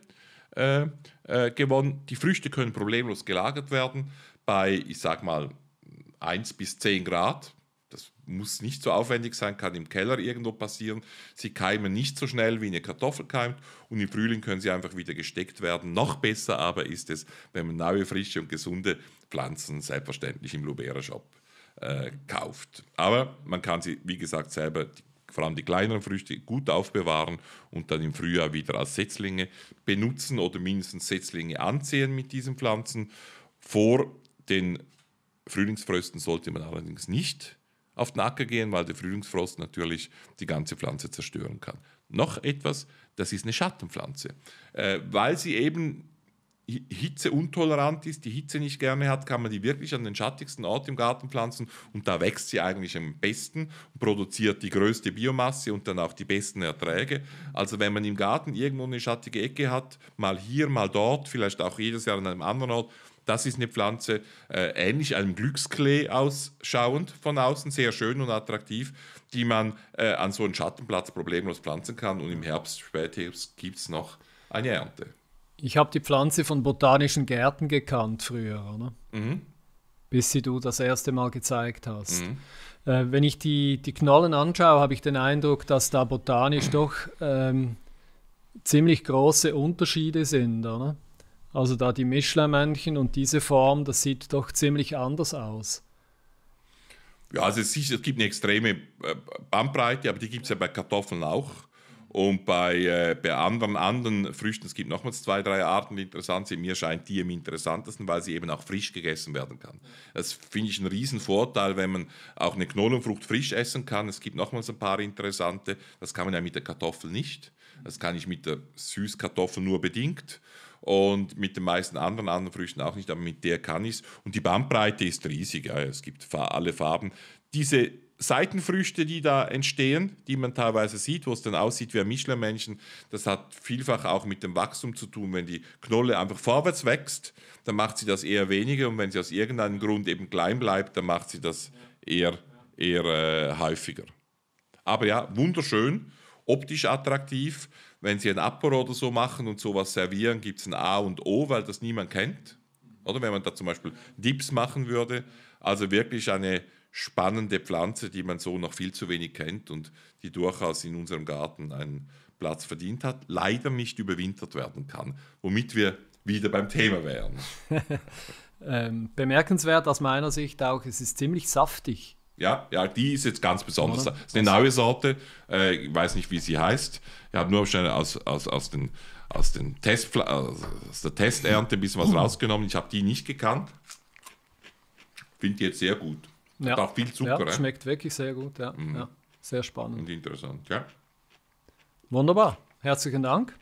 äh, äh, gewonnen. Die Früchte können problemlos gelagert werden bei, ich sag mal, 1 bis 10 Grad muss nicht so aufwendig sein, kann im Keller irgendwo passieren. Sie keimen nicht so schnell, wie eine Kartoffel keimt und im Frühling können sie einfach wieder gesteckt werden. Noch besser aber ist es, wenn man neue, frische und gesunde Pflanzen selbstverständlich im Lubera Shop äh, kauft. Aber man kann sie, wie gesagt, selber, vor allem die kleineren Früchte, gut aufbewahren und dann im Frühjahr wieder als Setzlinge benutzen oder mindestens Setzlinge anziehen mit diesen Pflanzen. Vor den Frühlingsfrösten sollte man allerdings nicht auf den Acker gehen, weil der Frühlingsfrost natürlich die ganze Pflanze zerstören kann. Noch etwas, das ist eine Schattenpflanze, äh, weil sie eben Hitze untolerant ist, die Hitze nicht gerne hat, kann man die wirklich an den schattigsten Ort im Garten pflanzen und da wächst sie eigentlich am besten, produziert die größte Biomasse und dann auch die besten Erträge. Also wenn man im Garten irgendwo eine schattige Ecke hat, mal hier, mal dort, vielleicht auch jedes Jahr an einem anderen Ort, das ist eine Pflanze, äh, ähnlich einem Glücksklee ausschauend von außen, sehr schön und attraktiv, die man äh, an so einem Schattenplatz problemlos pflanzen kann. Und im Herbst, Spätherbst gibt es noch eine Ernte. Ich habe die Pflanze von botanischen Gärten gekannt früher, oder? Mhm. Bis sie du das erste Mal gezeigt hast. Mhm. Äh, wenn ich die, die Knollen anschaue, habe ich den Eindruck, dass da botanisch doch ähm, ziemlich große Unterschiede sind, oder? Also da die Michelin-Männchen und diese Form, das sieht doch ziemlich anders aus. Ja, also es, ist, es gibt eine extreme äh, Bandbreite, aber die gibt es ja bei Kartoffeln auch. Und bei, äh, bei anderen, anderen Früchten, es gibt nochmals zwei, drei Arten, die interessant sind. Mir scheint die am interessantesten, weil sie eben auch frisch gegessen werden kann. Das finde ich einen riesen Vorteil, wenn man auch eine Knollenfrucht frisch essen kann. Es gibt nochmals ein paar interessante. Das kann man ja mit der Kartoffel nicht. Das kann ich mit der Süßkartoffel nur bedingt und mit den meisten anderen, anderen Früchten auch nicht, aber mit der kann ich es. Und die Bandbreite ist riesig, ja, es gibt alle Farben. Diese Seitenfrüchte, die da entstehen, die man teilweise sieht, wo es dann aussieht wie ein Michelin-Männchen, das hat vielfach auch mit dem Wachstum zu tun. Wenn die Knolle einfach vorwärts wächst, dann macht sie das eher weniger und wenn sie aus irgendeinem Grund eben klein bleibt, dann macht sie das eher, eher äh, häufiger. Aber ja, wunderschön, optisch attraktiv wenn sie ein Apero oder so machen und sowas servieren, gibt es ein A und O, weil das niemand kennt. Oder wenn man da zum Beispiel Dips machen würde. Also wirklich eine spannende Pflanze, die man so noch viel zu wenig kennt und die durchaus in unserem Garten einen Platz verdient hat, leider nicht überwintert werden kann, womit wir wieder beim Thema wären. ähm, bemerkenswert aus meiner Sicht auch, es ist ziemlich saftig. Ja, ja, die ist jetzt ganz besonders. Oder? Das ist eine neue Sorte, äh, ich weiß nicht, wie sie heißt. Ich habe nur schnell aus, aus, aus, den, aus, den Test, aus der Testernte ein bisschen was hm. rausgenommen. Ich habe die nicht gekannt. Finde die jetzt sehr gut. Ja. Hat auch viel Zucker. Ja, ne? schmeckt wirklich sehr gut, ja. Mhm. ja. Sehr spannend. Und interessant, ja. Wunderbar. Herzlichen Dank.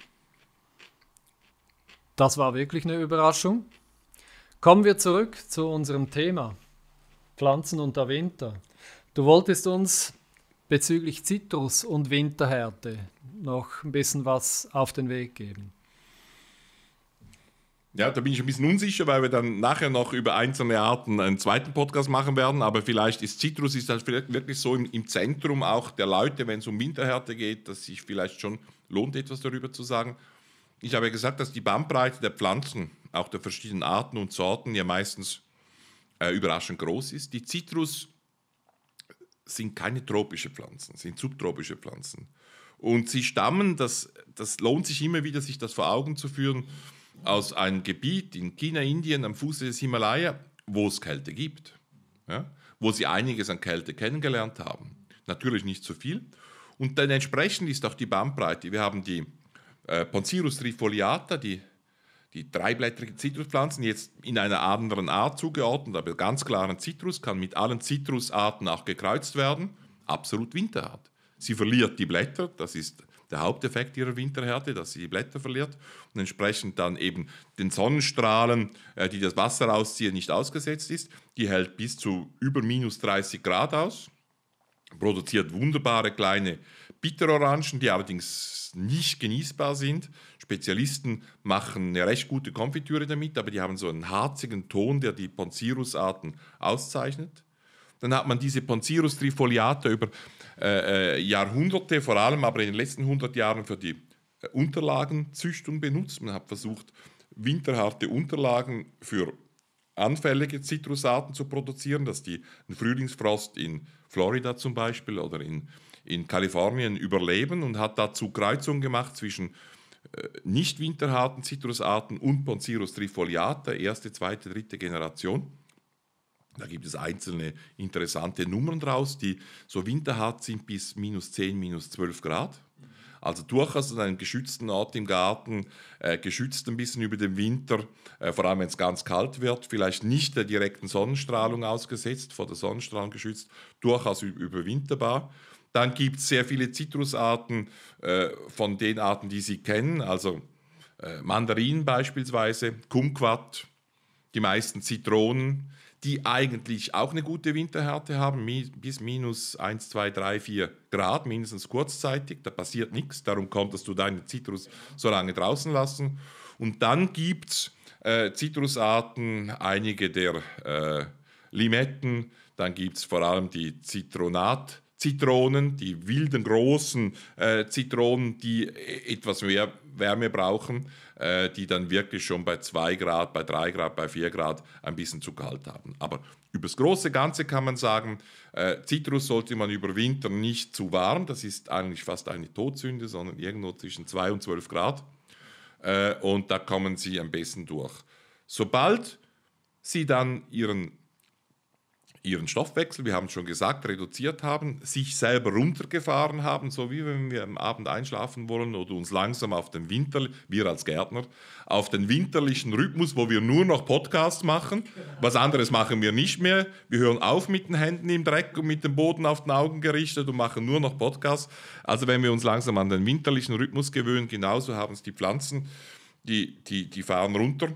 Das war wirklich eine Überraschung. Kommen wir zurück zu unserem Thema. Pflanzen und der Winter. Du wolltest uns bezüglich Zitrus und Winterhärte noch ein bisschen was auf den Weg geben. Ja, da bin ich ein bisschen unsicher, weil wir dann nachher noch über einzelne Arten einen zweiten Podcast machen werden. Aber vielleicht ist Zitrus ist halt vielleicht wirklich so im, im Zentrum auch der Leute, wenn es um Winterhärte geht, dass sich vielleicht schon lohnt, etwas darüber zu sagen. Ich habe ja gesagt, dass die Bandbreite der Pflanzen, auch der verschiedenen Arten und Sorten, ja meistens äh, überraschend groß ist. Die Zitrus sind keine tropische Pflanzen, sind subtropische Pflanzen. Und sie stammen, das, das lohnt sich immer wieder, sich das vor Augen zu führen, aus einem Gebiet in China, Indien, am Fuße des Himalaya, wo es Kälte gibt. Ja? Wo sie einiges an Kälte kennengelernt haben. Natürlich nicht zu so viel. Und dann entsprechend ist auch die Bandbreite. Wir haben die äh, Poncirus trifoliata, die die dreiblättrigen Zitruspflanzen jetzt in einer anderen Art zugeordnet, aber ganz klaren Zitrus kann mit allen Zitrusarten auch gekreuzt werden. Absolut Winterhart. Sie verliert die Blätter, das ist der Haupteffekt ihrer Winterhärte, dass sie die Blätter verliert und entsprechend dann eben den Sonnenstrahlen, äh, die das Wasser rausziehen, nicht ausgesetzt ist. Die hält bis zu über minus 30 Grad aus, produziert wunderbare kleine Bitterorangen, die allerdings nicht genießbar sind. Spezialisten machen eine recht gute Konfitüre damit, aber die haben so einen harzigen Ton, der die ponzirus arten auszeichnet. Dann hat man diese Ponzirus trifoliata über äh, äh, Jahrhunderte, vor allem aber in den letzten 100 Jahren für die äh, Unterlagenzüchtung benutzt. Man hat versucht, winterharte Unterlagen für anfällige Zitrusarten zu produzieren, dass die einen Frühlingsfrost in Florida zum Beispiel oder in in Kalifornien überleben und hat dazu Kreuzungen gemacht zwischen äh, nicht winterharten Zitrusarten und Poncirus trifoliata, erste, zweite, dritte Generation. Da gibt es einzelne interessante Nummern draus, die so winterhart sind bis minus 10, minus 12 Grad. Also durchaus an einem geschützten Ort im Garten, äh, geschützt ein bisschen über den Winter, äh, vor allem wenn es ganz kalt wird, vielleicht nicht der direkten Sonnenstrahlung ausgesetzt, vor der Sonnenstrahlung geschützt, durchaus überwinterbar. Dann gibt es sehr viele Zitrusarten äh, von den Arten, die Sie kennen, also äh, Mandarinen beispielsweise, Kumquat, die meisten Zitronen, die eigentlich auch eine gute Winterhärte haben, mi bis minus 1, 2, 3, 4 Grad, mindestens kurzzeitig. Da passiert nichts, darum kommt, dass du deine Zitrus so lange draußen lassen. Und dann gibt es äh, Zitrusarten, einige der äh, Limetten, dann gibt es vor allem die Zitronat. Zitronen, die wilden großen äh, Zitronen, die etwas mehr Wärme brauchen, äh, die dann wirklich schon bei 2 Grad, bei 3 Grad, bei 4 Grad ein bisschen zu kalt haben. Aber übers große Ganze kann man sagen, äh, Zitrus sollte man über Winter nicht zu warm, das ist eigentlich fast eine Todsünde, sondern irgendwo zwischen 2 und 12 Grad. Äh, und da kommen sie am besten durch. Sobald sie dann ihren ihren Stoffwechsel, wir haben es schon gesagt, reduziert haben, sich selber runtergefahren haben, so wie wenn wir am Abend einschlafen wollen oder uns langsam auf den Winter, wir als Gärtner, auf den winterlichen Rhythmus, wo wir nur noch Podcasts machen. Was anderes machen wir nicht mehr. Wir hören auf mit den Händen im Dreck und mit dem Boden auf den Augen gerichtet und machen nur noch Podcasts. Also wenn wir uns langsam an den winterlichen Rhythmus gewöhnen, genauso haben es die Pflanzen, die, die, die fahren runter.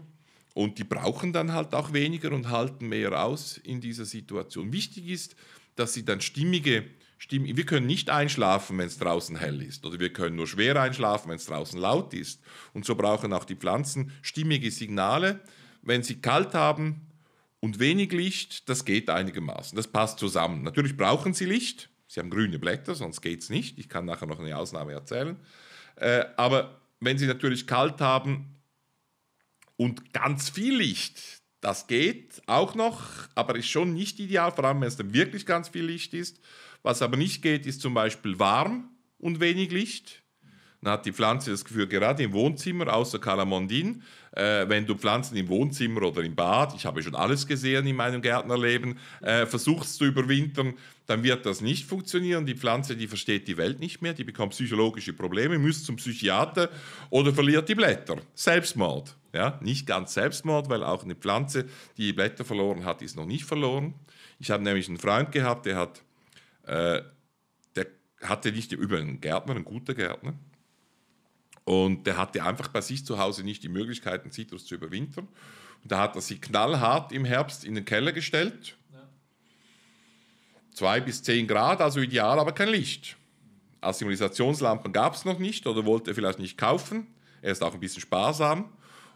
Und die brauchen dann halt auch weniger und halten mehr aus in dieser Situation. Wichtig ist, dass sie dann stimmige Stimmen. Wir können nicht einschlafen, wenn es draußen hell ist. Oder wir können nur schwer einschlafen, wenn es draußen laut ist. Und so brauchen auch die Pflanzen stimmige Signale. Wenn sie kalt haben und wenig Licht, das geht einigermaßen. Das passt zusammen. Natürlich brauchen sie Licht. Sie haben grüne Blätter, sonst geht es nicht. Ich kann nachher noch eine Ausnahme erzählen. Äh, aber wenn sie natürlich kalt haben und ganz viel Licht. Das geht auch noch, aber ist schon nicht ideal, vor allem wenn es dann wirklich ganz viel Licht ist. Was aber nicht geht, ist zum Beispiel warm und wenig Licht. Dann hat die Pflanze das Gefühl, gerade im Wohnzimmer, außer Kalamondin, äh, wenn du Pflanzen im Wohnzimmer oder im Bad, ich habe schon alles gesehen in meinem Gärtnerleben, äh, versuchst zu überwintern, dann wird das nicht funktionieren. Die Pflanze, die versteht die Welt nicht mehr, die bekommt psychologische Probleme, muss zum Psychiater oder verliert die Blätter. Selbstmord. Ja, nicht ganz Selbstmord, weil auch eine Pflanze, die Blätter verloren hat, ist noch nicht verloren. Ich habe nämlich einen Freund gehabt, der hat, äh, der hatte nicht über einen Gärtner, ein guter Gärtner. Und der hatte einfach bei sich zu Hause nicht die Möglichkeiten, Zitrus zu überwintern. Und da hat er sie knallhart im Herbst in den Keller gestellt. Ja. Zwei bis zehn Grad, also ideal, aber kein Licht. Assimilationslampen gab es noch nicht oder wollte er vielleicht nicht kaufen. Er ist auch ein bisschen sparsam.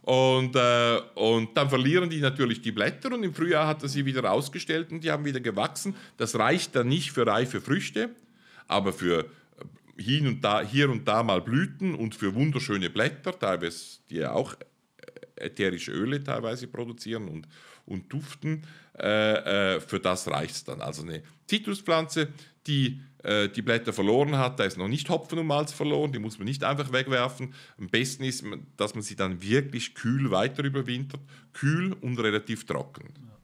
Und, äh, und dann verlieren die natürlich die Blätter und im Frühjahr hat er sie wieder ausgestellt und die haben wieder gewachsen. Das reicht dann nicht für reife Früchte, aber für äh, hin und da, hier und da mal Blüten und für wunderschöne Blätter, teilweise die ja auch äh, ätherische Öle teilweise produzieren und, und duften. Äh, äh, für das reicht es dann. Also eine Zitruspflanze, die äh, die Blätter verloren hat, da ist noch nicht Hopfen und Malz verloren, die muss man nicht einfach wegwerfen. Am besten ist, dass man sie dann wirklich kühl weiter überwintert, kühl und relativ trocken. Ja.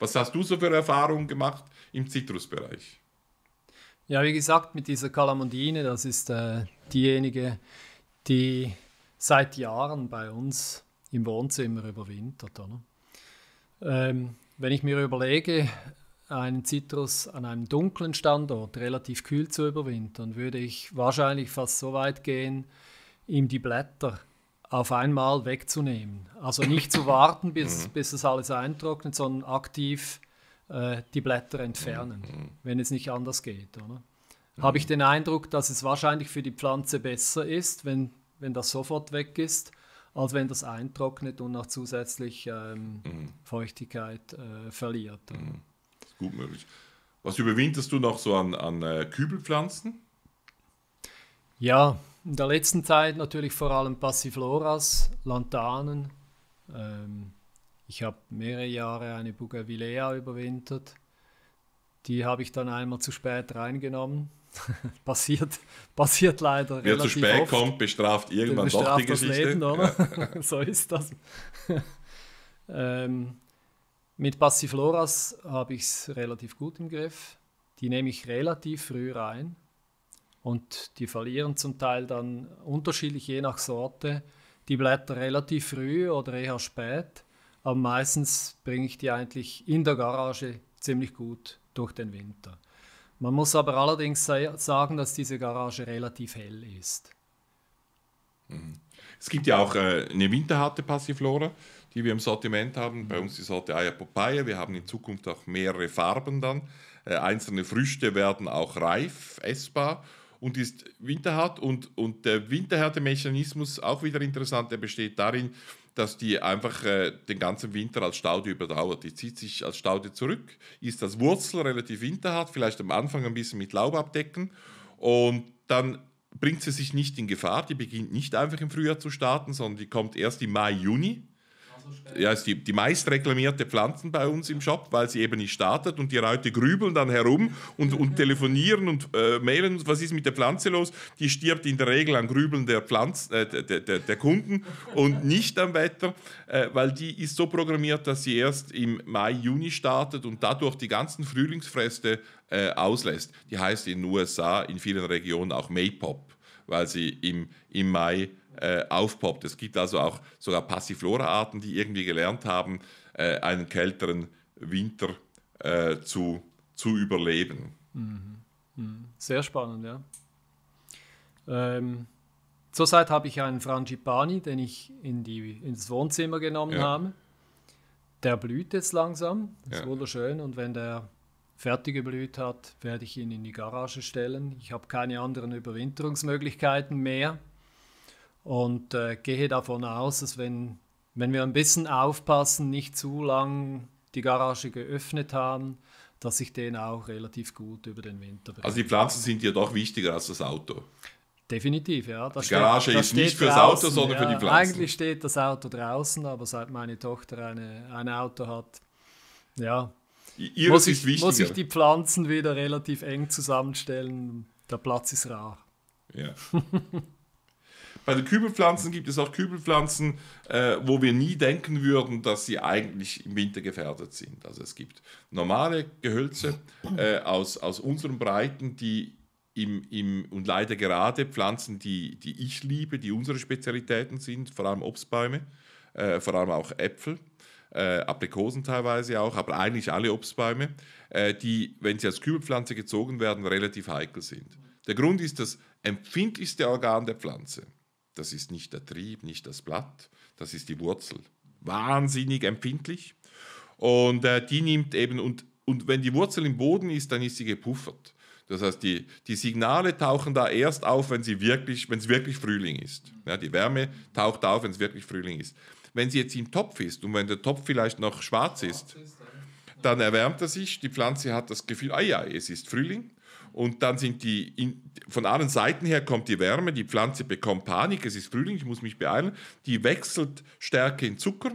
Was hast du so für Erfahrungen gemacht im Zitrusbereich? Ja, wie gesagt, mit dieser Kalamondine, das ist äh, diejenige, die seit Jahren bei uns im Wohnzimmer überwintert. Oder? Ähm, wenn ich mir überlege, einen Zitrus an einem dunklen Standort relativ kühl zu überwintern, würde ich wahrscheinlich fast so weit gehen, ihm die Blätter auf einmal wegzunehmen. Also nicht zu warten, bis, mhm. bis es alles eintrocknet, sondern aktiv äh, die Blätter entfernen, mhm. Mhm. wenn es nicht anders geht. Oder? Habe ich den Eindruck, dass es wahrscheinlich für die Pflanze besser ist, wenn, wenn das sofort weg ist, als wenn das eintrocknet und noch zusätzlich ähm, Feuchtigkeit äh, verliert. Oder? gut möglich. Was überwinterst du noch so an, an äh, Kübelpflanzen? Ja, in der letzten Zeit natürlich vor allem Passifloras, Lantanen. Ähm, ich habe mehrere Jahre eine Bougainvillea überwintert. Die habe ich dann einmal zu spät reingenommen. passiert, passiert leider. Wer zu spät oft. kommt, bestraft irgendwann bestraft doch die Geschichte. Leben, ja. so ist das. ähm, mit Passifloras habe ich es relativ gut im Griff. Die nehme ich relativ früh rein und die verlieren zum Teil dann unterschiedlich je nach Sorte die Blätter relativ früh oder eher spät. Aber meistens bringe ich die eigentlich in der Garage ziemlich gut durch den Winter. Man muss aber allerdings sagen, dass diese Garage relativ hell ist. Mhm. Es gibt ja auch äh, eine winterharte Passiflora die wir im Sortiment haben. Bei uns die Sorte Eier Papaya. Wir haben in Zukunft auch mehrere Farben dann. Äh, einzelne Früchte werden auch reif, essbar und ist winterhart. Und, und der Winterhärtemechanismus, auch wieder interessant, der besteht darin, dass die einfach äh, den ganzen Winter als Staude überdauert. Die zieht sich als Staude zurück, ist als Wurzel relativ winterhart, vielleicht am Anfang ein bisschen mit Laub abdecken und dann bringt sie sich nicht in Gefahr. Die beginnt nicht einfach im Frühjahr zu starten, sondern die kommt erst im Mai, Juni ja, ist die, die meist reklamierte Pflanzen bei uns im Shop, weil sie eben nicht startet und die Leute grübeln dann herum und, und mhm. telefonieren und äh, mailen, was ist mit der Pflanze los? Die stirbt in der Regel an Grübeln der, Pflanzen, äh, der, der, der, Kunden und nicht am Wetter, äh, weil die ist so programmiert, dass sie erst im Mai, Juni startet und dadurch die ganzen Frühlingsfreste äh, auslässt. Die heißt in den USA in vielen Regionen auch Maypop, weil sie im, im Mai äh, aufpoppt. Es gibt also auch sogar Passiflora-Arten, die irgendwie gelernt haben, äh, einen kälteren Winter äh, zu, zu überleben. Mhm. mhm. Sehr spannend, ja. Ähm, zurzeit habe ich einen Frangipani, den ich in die, ins Wohnzimmer genommen ja. habe. Der blüht jetzt langsam, ist ja. wunderschön. Und wenn der fertig geblüht hat, werde ich ihn in die Garage stellen. Ich habe keine anderen Überwinterungsmöglichkeiten mehr und äh, gehe davon aus, dass wenn, wenn wir ein bisschen aufpassen, nicht zu lang die Garage geöffnet haben, dass ich den auch relativ gut über den Winter bringe. Also die Pflanzen sind ja doch wichtiger als das Auto. Definitiv, ja. Da die Garage steht, ist nicht fürs draußen, Auto, sondern ja, für die Pflanzen. Eigentlich steht das Auto draußen, aber seit meine Tochter eine, ein Auto hat, ja, muss ich, ist muss ich die Pflanzen wieder relativ eng zusammenstellen. Der Platz ist rar. Ja. bei den Kübelpflanzen gibt es auch Kübelpflanzen, äh, wo wir nie denken würden, dass sie eigentlich im Winter gefährdet sind. Also es gibt normale Gehölze äh, aus, aus unseren Breiten, die im, im, und leider gerade Pflanzen, die, die ich liebe, die unsere Spezialitäten sind, vor allem Obstbäume, äh, vor allem auch Äpfel. Äh, Aprikosen teilweise auch, aber eigentlich alle Obstbäume, äh, die, wenn sie als Kübelpflanze gezogen werden, relativ heikel sind. Der Grund ist, das empfindlichste Organ der Pflanze das ist nicht der Trieb, nicht das Blatt, das ist die Wurzel. Wahnsinnig empfindlich. Und äh, die nimmt eben, und, und wenn die Wurzel im Boden ist, dann ist sie gepuffert. Das heißt, die, die Signale tauchen da erst auf, wenn es wirklich, wenn's wirklich Frühling ist. Ja, die Wärme taucht auf, wenn es wirklich Frühling ist. Wenn sie jetzt im Topf ist und wenn der Topf vielleicht noch schwarz ist, dann erwärmt er sich, die Pflanze hat das Gefühl, ah ja, es ist Frühling und dann sind die, in, von allen Seiten her kommt die Wärme, die Pflanze bekommt Panik, es ist Frühling, ich muss mich beeilen, die wechselt Stärke in Zucker,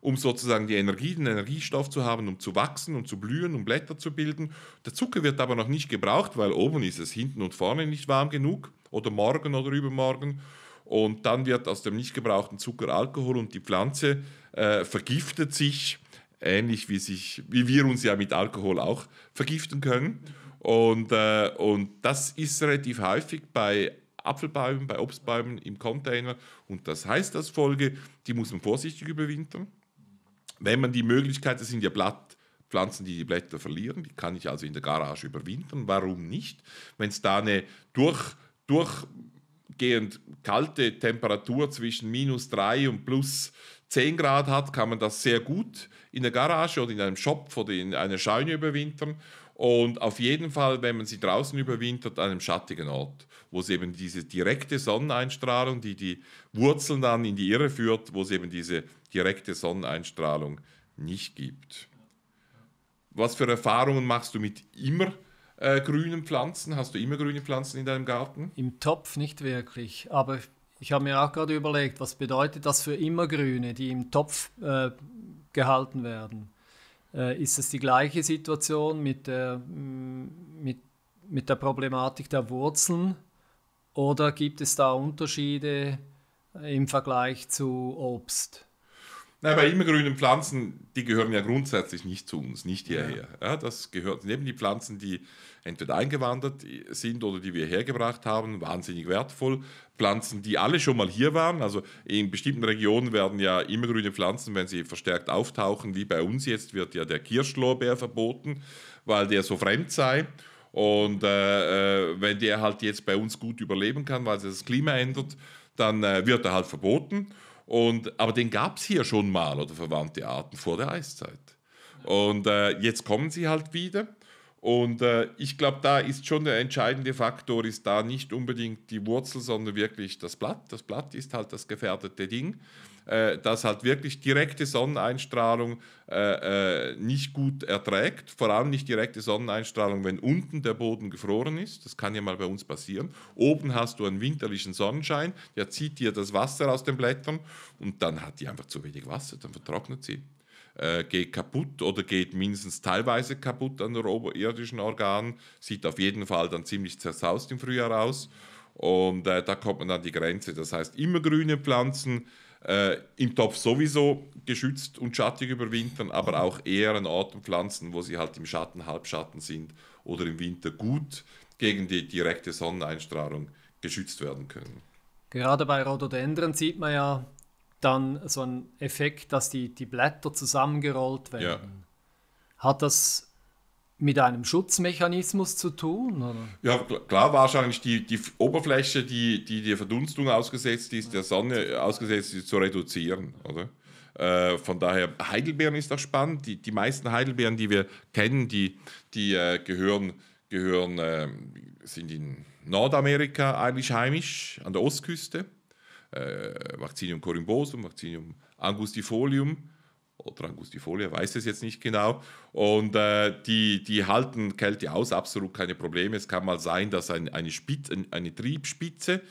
um sozusagen die Energie, den Energiestoff zu haben, um zu wachsen und zu blühen, um Blätter zu bilden. Der Zucker wird aber noch nicht gebraucht, weil oben ist es hinten und vorne nicht warm genug oder morgen oder übermorgen. Und dann wird aus dem nicht gebrauchten Zucker Alkohol und die Pflanze äh, vergiftet sich, ähnlich wie, sich, wie wir uns ja mit Alkohol auch vergiften können. Und, äh, und das ist relativ häufig bei Apfelbäumen, bei Obstbäumen im Container. Und das heißt als Folge, die muss man vorsichtig überwintern. Wenn man die Möglichkeit, das sind ja Blatt, Pflanzen, die die Blätter verlieren, die kann ich also in der Garage überwintern. Warum nicht? Wenn es da eine durch, durchgehend kalte Temperatur zwischen minus 3 und plus 10 Grad hat, kann man das sehr gut in der Garage oder in einem Shop oder in einer Scheune überwintern und auf jeden Fall, wenn man sie draußen überwintert, an einem schattigen Ort, wo es eben diese direkte Sonneneinstrahlung, die die Wurzeln dann in die Irre führt, wo es eben diese direkte Sonneneinstrahlung nicht gibt. Was für Erfahrungen machst du mit immer äh, grünen Pflanzen? Hast du immer grüne Pflanzen in deinem Garten? Im Topf nicht wirklich, aber ich habe mir auch gerade überlegt, was bedeutet das für Immergrüne, die im Topf äh, gehalten werden? Äh, ist es die gleiche Situation mit der, mm, mit, mit der Problematik der Wurzeln oder gibt es da Unterschiede im Vergleich zu Obst? Nein, bei immergrünen Pflanzen, die gehören ja grundsätzlich nicht zu uns, nicht hierher. Ja. ja. das gehört neben die Pflanzen, die entweder eingewandert sind oder die wir hergebracht haben, wahnsinnig wertvoll. Pflanzen, die alle schon mal hier waren. Also in bestimmten Regionen werden ja immergrüne Pflanzen, wenn sie verstärkt auftauchen, wie bei uns jetzt, wird ja der Kirschlorbeer verboten, weil der so fremd sei. Und äh, äh wenn der halt jetzt bei uns gut überleben kann, weil sich das Klima ändert, dann äh, wird er halt verboten. Und, aber den gab es hier schon mal oder verwandte Arten vor der Eiszeit. Und äh, jetzt kommen sie halt wieder. Und äh, ich glaube, da ist schon der entscheidende Faktor, ist da nicht unbedingt die Wurzel, sondern wirklich das Blatt. Das Blatt ist halt das gefährdete Ding äh, das halt wirklich direkte Sonneneinstrahlung äh, äh, nicht gut erträgt. Vor allem nicht direkte Sonneneinstrahlung, wenn unten der Boden gefroren ist. Das kann ja mal bei uns passieren. Oben hast du einen winterlichen Sonnenschein, der zieht dir das Wasser aus den Blättern und dann hat die einfach zu wenig Wasser, dann vertrocknet sie äh, geht kaputt oder geht mindestens teilweise kaputt an den oberirdischen Organen, sieht auf jeden Fall dann ziemlich zersaust im Frühjahr aus. Und äh, da kommt man an die Grenze. Das heißt, immergrüne Pflanzen äh, im Topf sowieso geschützt und schattig überwintern, aber auch eher an Orten pflanzen, wo sie halt im Schatten, Halbschatten sind oder im Winter gut gegen die direkte Sonneneinstrahlung geschützt werden können. Gerade bei Rhododendren sieht man ja dann so einen Effekt, dass die, die Blätter zusammengerollt werden. Ja. Hat das mit einem Schutzmechanismus zu tun? Oder? Ja, klar, wahrscheinlich die, die Oberfläche, die, die der Verdunstung ausgesetzt ist, der Sonne äh, ausgesetzt ist, zu reduzieren. Oder? Äh, von daher, Heidelbeeren ist auch spannend. Die, die meisten Heidelbeeren, die wir kennen, die, die äh, gehören, gehören äh, sind in Nordamerika eigentlich heimisch, an der Ostküste. Vaccinium äh, corymbosum, Vaccinium angustifolium oder Angustifolia, weiß es jetzt nicht genau. Und äh, die, die halten Kälte aus, absolut keine Probleme. Es kann mal sein, dass ein, eine, Spitze, eine Triebspitze,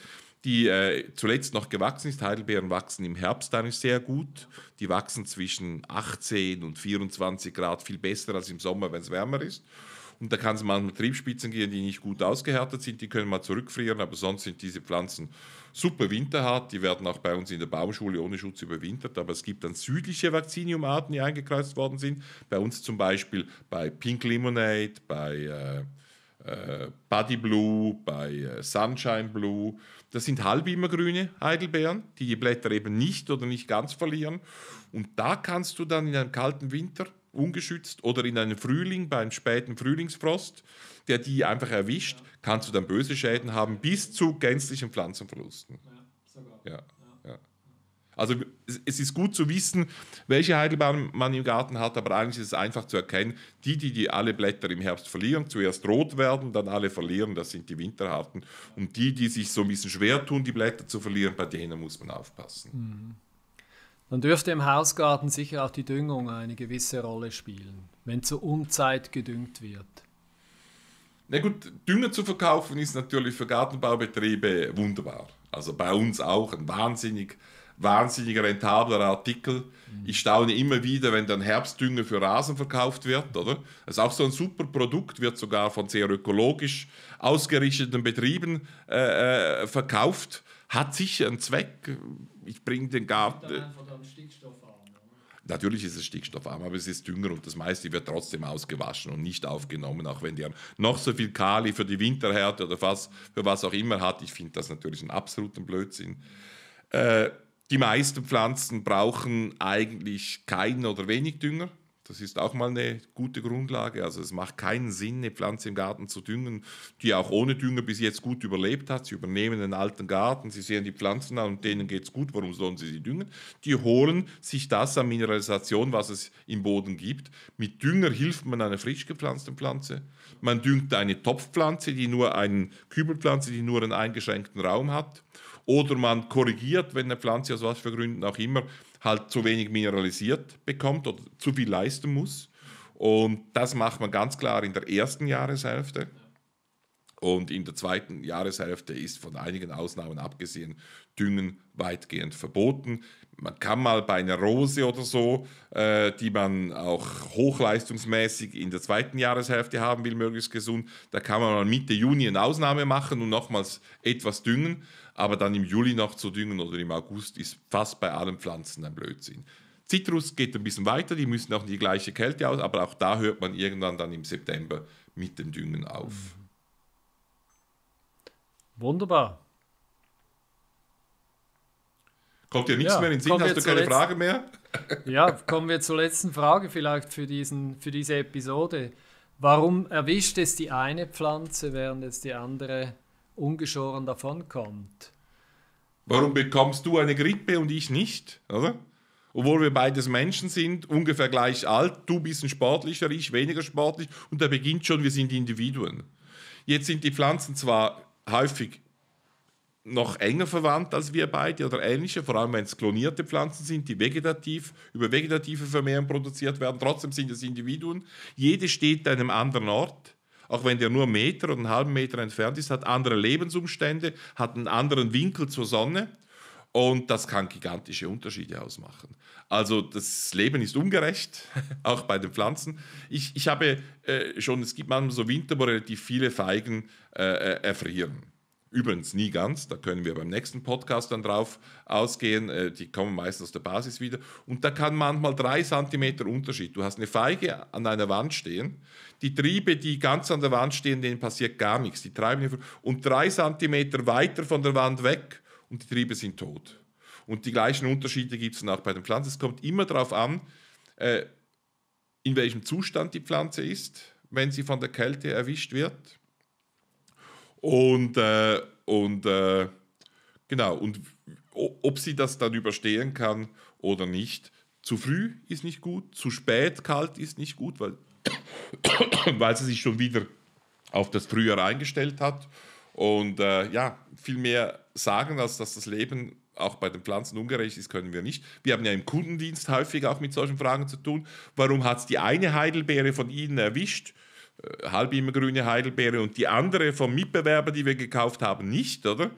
die äh, zuletzt noch gewachsen ist, Heidelbeeren wachsen im Herbst dann sehr gut. Die wachsen zwischen 18 und 24 Grad, viel besser als im Sommer, wenn es wärmer ist. Und da kann es manchmal Triebspitzen gehen, die nicht gut ausgehärtet sind, die können mal zurückfrieren, aber sonst sind diese Pflanzen super Winter hat. Die werden auch bei uns in der Baumschule ohne Schutz überwintert. Aber es gibt dann südliche Vacciniumarten, die eingekreuzt worden sind. Bei uns zum Beispiel bei Pink Lemonade, bei äh, äh, Buddy Blue, bei äh, Sunshine Blue. Das sind halbimmergrüne Heidelbeeren, die die Blätter eben nicht oder nicht ganz verlieren. Und da kannst du dann in einem kalten Winter ungeschützt oder in einem Frühling, beim späten Frühlingsfrost, der die einfach erwischt, ja. kannst du dann böse Schäden haben bis zu gänzlichen Pflanzenverlusten. Ja, ja, ja. Also es ist gut zu wissen, welche Heidelbeeren man im Garten hat, aber eigentlich ist es einfach zu erkennen, die, die, die alle Blätter im Herbst verlieren, zuerst rot werden, dann alle verlieren, das sind die Winterharten. Und die, die sich so ein bisschen schwer tun, die Blätter zu verlieren, bei denen muss man aufpassen. Mhm dann dürfte im Hausgarten sicher auch die Düngung eine gewisse Rolle spielen, wenn zur Unzeit gedüngt wird. Na gut, Dünger zu verkaufen ist natürlich für Gartenbaubetriebe wunderbar. Also bei uns auch ein wahnsinnig, wahnsinnig rentabler Artikel. Mhm. Ich staune immer wieder, wenn dann Herbstdünger für Rasen verkauft wird, oder? Das ist auch so ein super Produkt, wird sogar von sehr ökologisch ausgerichteten Betrieben äh, äh verkauft hat sicher einen Zweck. Ich bringe den Garten. Äh, Natürlich ist es stickstoffarm, aber es ist Dünger und das meiste wird trotzdem ausgewaschen und nicht aufgenommen, auch wenn der noch so viel Kali für die Winterhärte oder was, für was auch immer hat. Ich finde das natürlich einen absoluten Blödsinn. Äh, die meisten Pflanzen brauchen eigentlich keinen oder wenig Dünger. Das ist auch mal eine gute Grundlage. Also es macht keinen Sinn, eine Pflanze im Garten zu düngen, die auch ohne Dünger bis jetzt gut überlebt hat. Sie übernehmen einen alten Garten, sie sehen die Pflanzen an und denen geht es gut, warum sollen sie sie düngen? Die holen sich das an Mineralisation, was es im Boden gibt. Mit Dünger hilft man einer frisch gepflanzten Pflanze. Man düngt eine Topfpflanze, die nur einen Kübelpflanze, die nur einen eingeschränkten Raum hat. Oder man korrigiert, wenn eine Pflanze aus was für Gründen auch immer halt zu wenig mineralisiert bekommt oder zu viel leisten muss. Und das macht man ganz klar in der ersten Jahreshälfte. Und in der zweiten Jahreshälfte ist von einigen Ausnahmen abgesehen Düngen weitgehend verboten man kann mal bei einer Rose oder so, äh, die man auch hochleistungsmäßig in der zweiten Jahreshälfte haben will, möglichst gesund, da kann man mal Mitte Juni eine Ausnahme machen und nochmals etwas düngen. Aber dann im Juli noch zu düngen oder im August ist fast bei allen Pflanzen ein Blödsinn. Zitrus geht ein bisschen weiter, die müssen auch in die gleiche Kälte aus, aber auch da hört man irgendwann dann im September mit dem Düngen auf. Wunderbar. Kommt dir nichts ja, mehr in Sinn? Hast du keine Frage mehr? ja, kommen wir zur letzten Frage vielleicht für, diesen, für diese Episode. Warum erwischt es die eine Pflanze, während es die andere ungeschoren davonkommt? Warum bekommst du eine Grippe und ich nicht? Oder? Obwohl wir beides Menschen sind, ungefähr gleich alt, du bist ein sportlicher, ich weniger sportlich und da beginnt schon, wir sind Individuen. Jetzt sind die Pflanzen zwar häufig noch enger verwandt als wir beide oder ähnliche, vor allem wenn es klonierte Pflanzen sind, die vegetativ über vegetative Vermehrung produziert werden. Trotzdem sind es Individuen. Jede steht an einem anderen Ort, auch wenn der nur einen Meter oder einen halben Meter entfernt ist, hat andere Lebensumstände, hat einen anderen Winkel zur Sonne. Und das kann gigantische Unterschiede ausmachen. Also das Leben ist ungerecht, auch bei den Pflanzen. Ich, ich habe äh, schon, es gibt manchmal so Winter, wo relativ viele Feigen äh, äh erfrieren. Übrigens nie ganz, da können wir beim nächsten Podcast dann drauf ausgehen. Äh, die kommen meistens aus der Basis wieder. Und da kann manchmal drei Zentimeter Unterschied. Du hast eine Feige an einer Wand stehen. Die Triebe, die ganz an der Wand stehen, denen passiert gar nichts. Die treiben und drei Zentimeter weiter von der Wand weg und die Triebe sind tot. Und die gleichen Unterschiede gibt es dann auch bei den Pflanzen. Es kommt immer darauf an, äh, in welchem Zustand die Pflanze ist, wenn sie von der Kälte erwischt wird und, äh, und äh, genau, und ob sie das dann überstehen kann oder nicht. Zu früh ist nicht gut, zu spät kalt ist nicht gut, weil, weil sie sich schon wieder auf das Frühjahr eingestellt hat. Und äh, ja, viel mehr sagen, als dass das Leben auch bei den Pflanzen ungerecht ist, können wir nicht. Wir haben ja im Kundendienst häufig auch mit solchen Fragen zu tun. Warum hat es die eine Heidelbeere von Ihnen erwischt halb immergrüne Heidelbeere und die andere vom Mitbewerber, die wir gekauft haben, nicht, oder?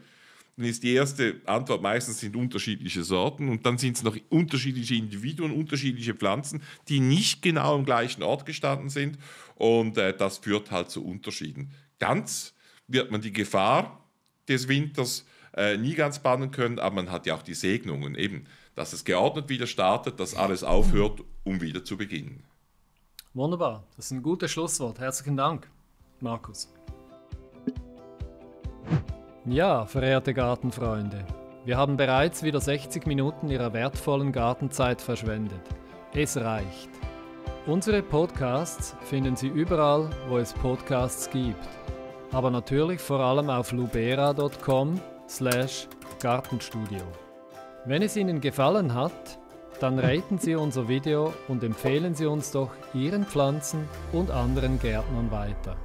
Dann ist die erste Antwort meistens sind unterschiedliche Sorten und dann sind es noch unterschiedliche Individuen, unterschiedliche Pflanzen, die nicht genau am gleichen Ort gestanden sind und äh, das führt halt zu Unterschieden. Ganz wird man die Gefahr des Winters äh, nie ganz bannen können, aber man hat ja auch die Segnungen eben, dass es geordnet wieder startet, dass alles aufhört, um wieder zu beginnen. Wunderbar, das ist ein gutes Schlusswort. Herzlichen Dank, Markus. Ja, verehrte Gartenfreunde, wir haben bereits wieder 60 Minuten Ihrer wertvollen Gartenzeit verschwendet. Es reicht. Unsere Podcasts finden Sie überall, wo es Podcasts gibt. Aber natürlich vor allem auf lubera.com slash Gartenstudio. Wenn es Ihnen gefallen hat, dann raten Sie unser Video und empfehlen Sie uns doch Ihren Pflanzen und anderen Gärtnern weiter.